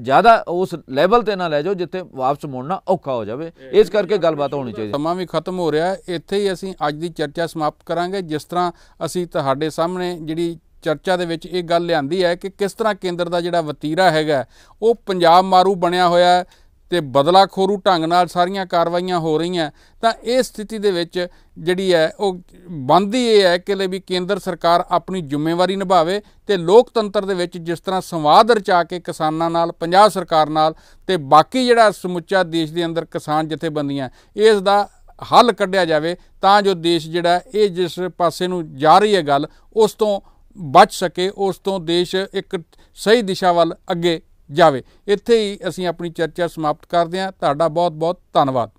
B: ਜ਼ਿਆਦਾ ਉਸ ਲੈਵਲ ਤੇ ਨਾ ਲੈ ਜਾਓ ਜਿੱਥੇ ਵਾਪਸ ਮੋੜਨਾ ਔਖਾ ਹੋ ਜਾਵੇ ਇਸ ਕਰਕੇ ਗੱਲਬਾਤ ਹੋਣੀ ਚਾਹੀਦੀ
A: ਸਮਾਂ ਵੀ ਖਤਮ ਹੋ ਰਿਹਾ ਇੱਥੇ ਹੀ ਅਸੀਂ ਅੱਜ ਦੀ ਚਰਚਾ ਸਮਾਪਤ ਕਰਾਂਗੇ ਜਿਸ ਤਰ੍ਹਾਂ ਅਸੀਂ ਤੁਹਾਡੇ ਸਾਹਮਣੇ ਜਿਹੜੀ ਚਰਚਾ ਦੇ ਵਿੱਚ ਇਹ ਗੱਲ ਲਿਆਂਦੀ ਹੈ ਕਿ ਕਿਸ ਤਰ੍ਹਾਂ ਕੇਂਦਰ ਦਾ ਜਿਹੜਾ ਵਤੀਰਾ ਹੈਗਾ ਉਹ ਪੰਜਾਬ ਮਾਰੂ ਬਣਿਆ ਹੋਇਆ ਹੈ ਤੇ ਬਦਲਾਖੋਰੂ ਢੰਗ ਨਾਲ ਸਾਰੀਆਂ ਕਾਰਵਾਈਆਂ ਹੋ ਰਹੀਆਂ ਤਾਂ ਇਹ ਸਥਿਤੀ ਦੇ ਵਿੱਚ ਜਿਹੜੀ ਹੈ ਉਹ ਬੰਦੀ ਇਹ ਹੈ ਕਿ ਲੈ ਵੀ ਕੇਂਦਰ ਸਰਕਾਰ ਆਪਣੀ ਜ਼ਿੰਮੇਵਾਰੀ ਨਿਭਾਵੇ ਤੇ ਲੋਕਤੰਤਰ ਦੇ ਵਿੱਚ ਜਿਸ ਤਰ੍ਹਾਂ ਸੰਵਾਦ ਰਚਾ ਕੇ ਕਿਸਾਨਾਂ ਨਾਲ ਪੰਜਾਬ ਸਰਕਾਰ ਨਾਲ ਤੇ ਬਾਕੀ ਜਿਹੜਾ ਸਮੁੱਚਾ ਦੇਸ਼ ਦੇ ਅੰਦਰ ਕਿਸਾਨ ਜਥੇਬੰਦੀਆਂ ਇਸ ਦਾ ਹੱਲ ਕੱਢਿਆ ਜਾਵੇ ਤਾਂ ਜੋ ਦੇਸ਼ ਜਿਹੜਾ ਇਹ ਜਿਸ ਪਾਸੇ ਨੂੰ ਜਾ ਰਹੀ ਹੈ ਗੱਲ ਉਸ ਤੋਂ ਬਚ ਸਕੇ ਉਸ ਤੋਂ ਦੇਸ਼ ਇੱਕ ਸਹੀ ਦਿਸ਼ਾ ਵੱਲ ਅੱਗੇ ਜਾਵੇ ਇੱਥੇ ਹੀ ਅਸੀਂ ਆਪਣੀ ਚਰਚਾ ਸਮਾਪਤ ਕਰਦੇ ਹਾਂ ਤੁਹਾਡਾ ਬਹੁਤ ਬਹੁਤ ਧੰਨਵਾਦ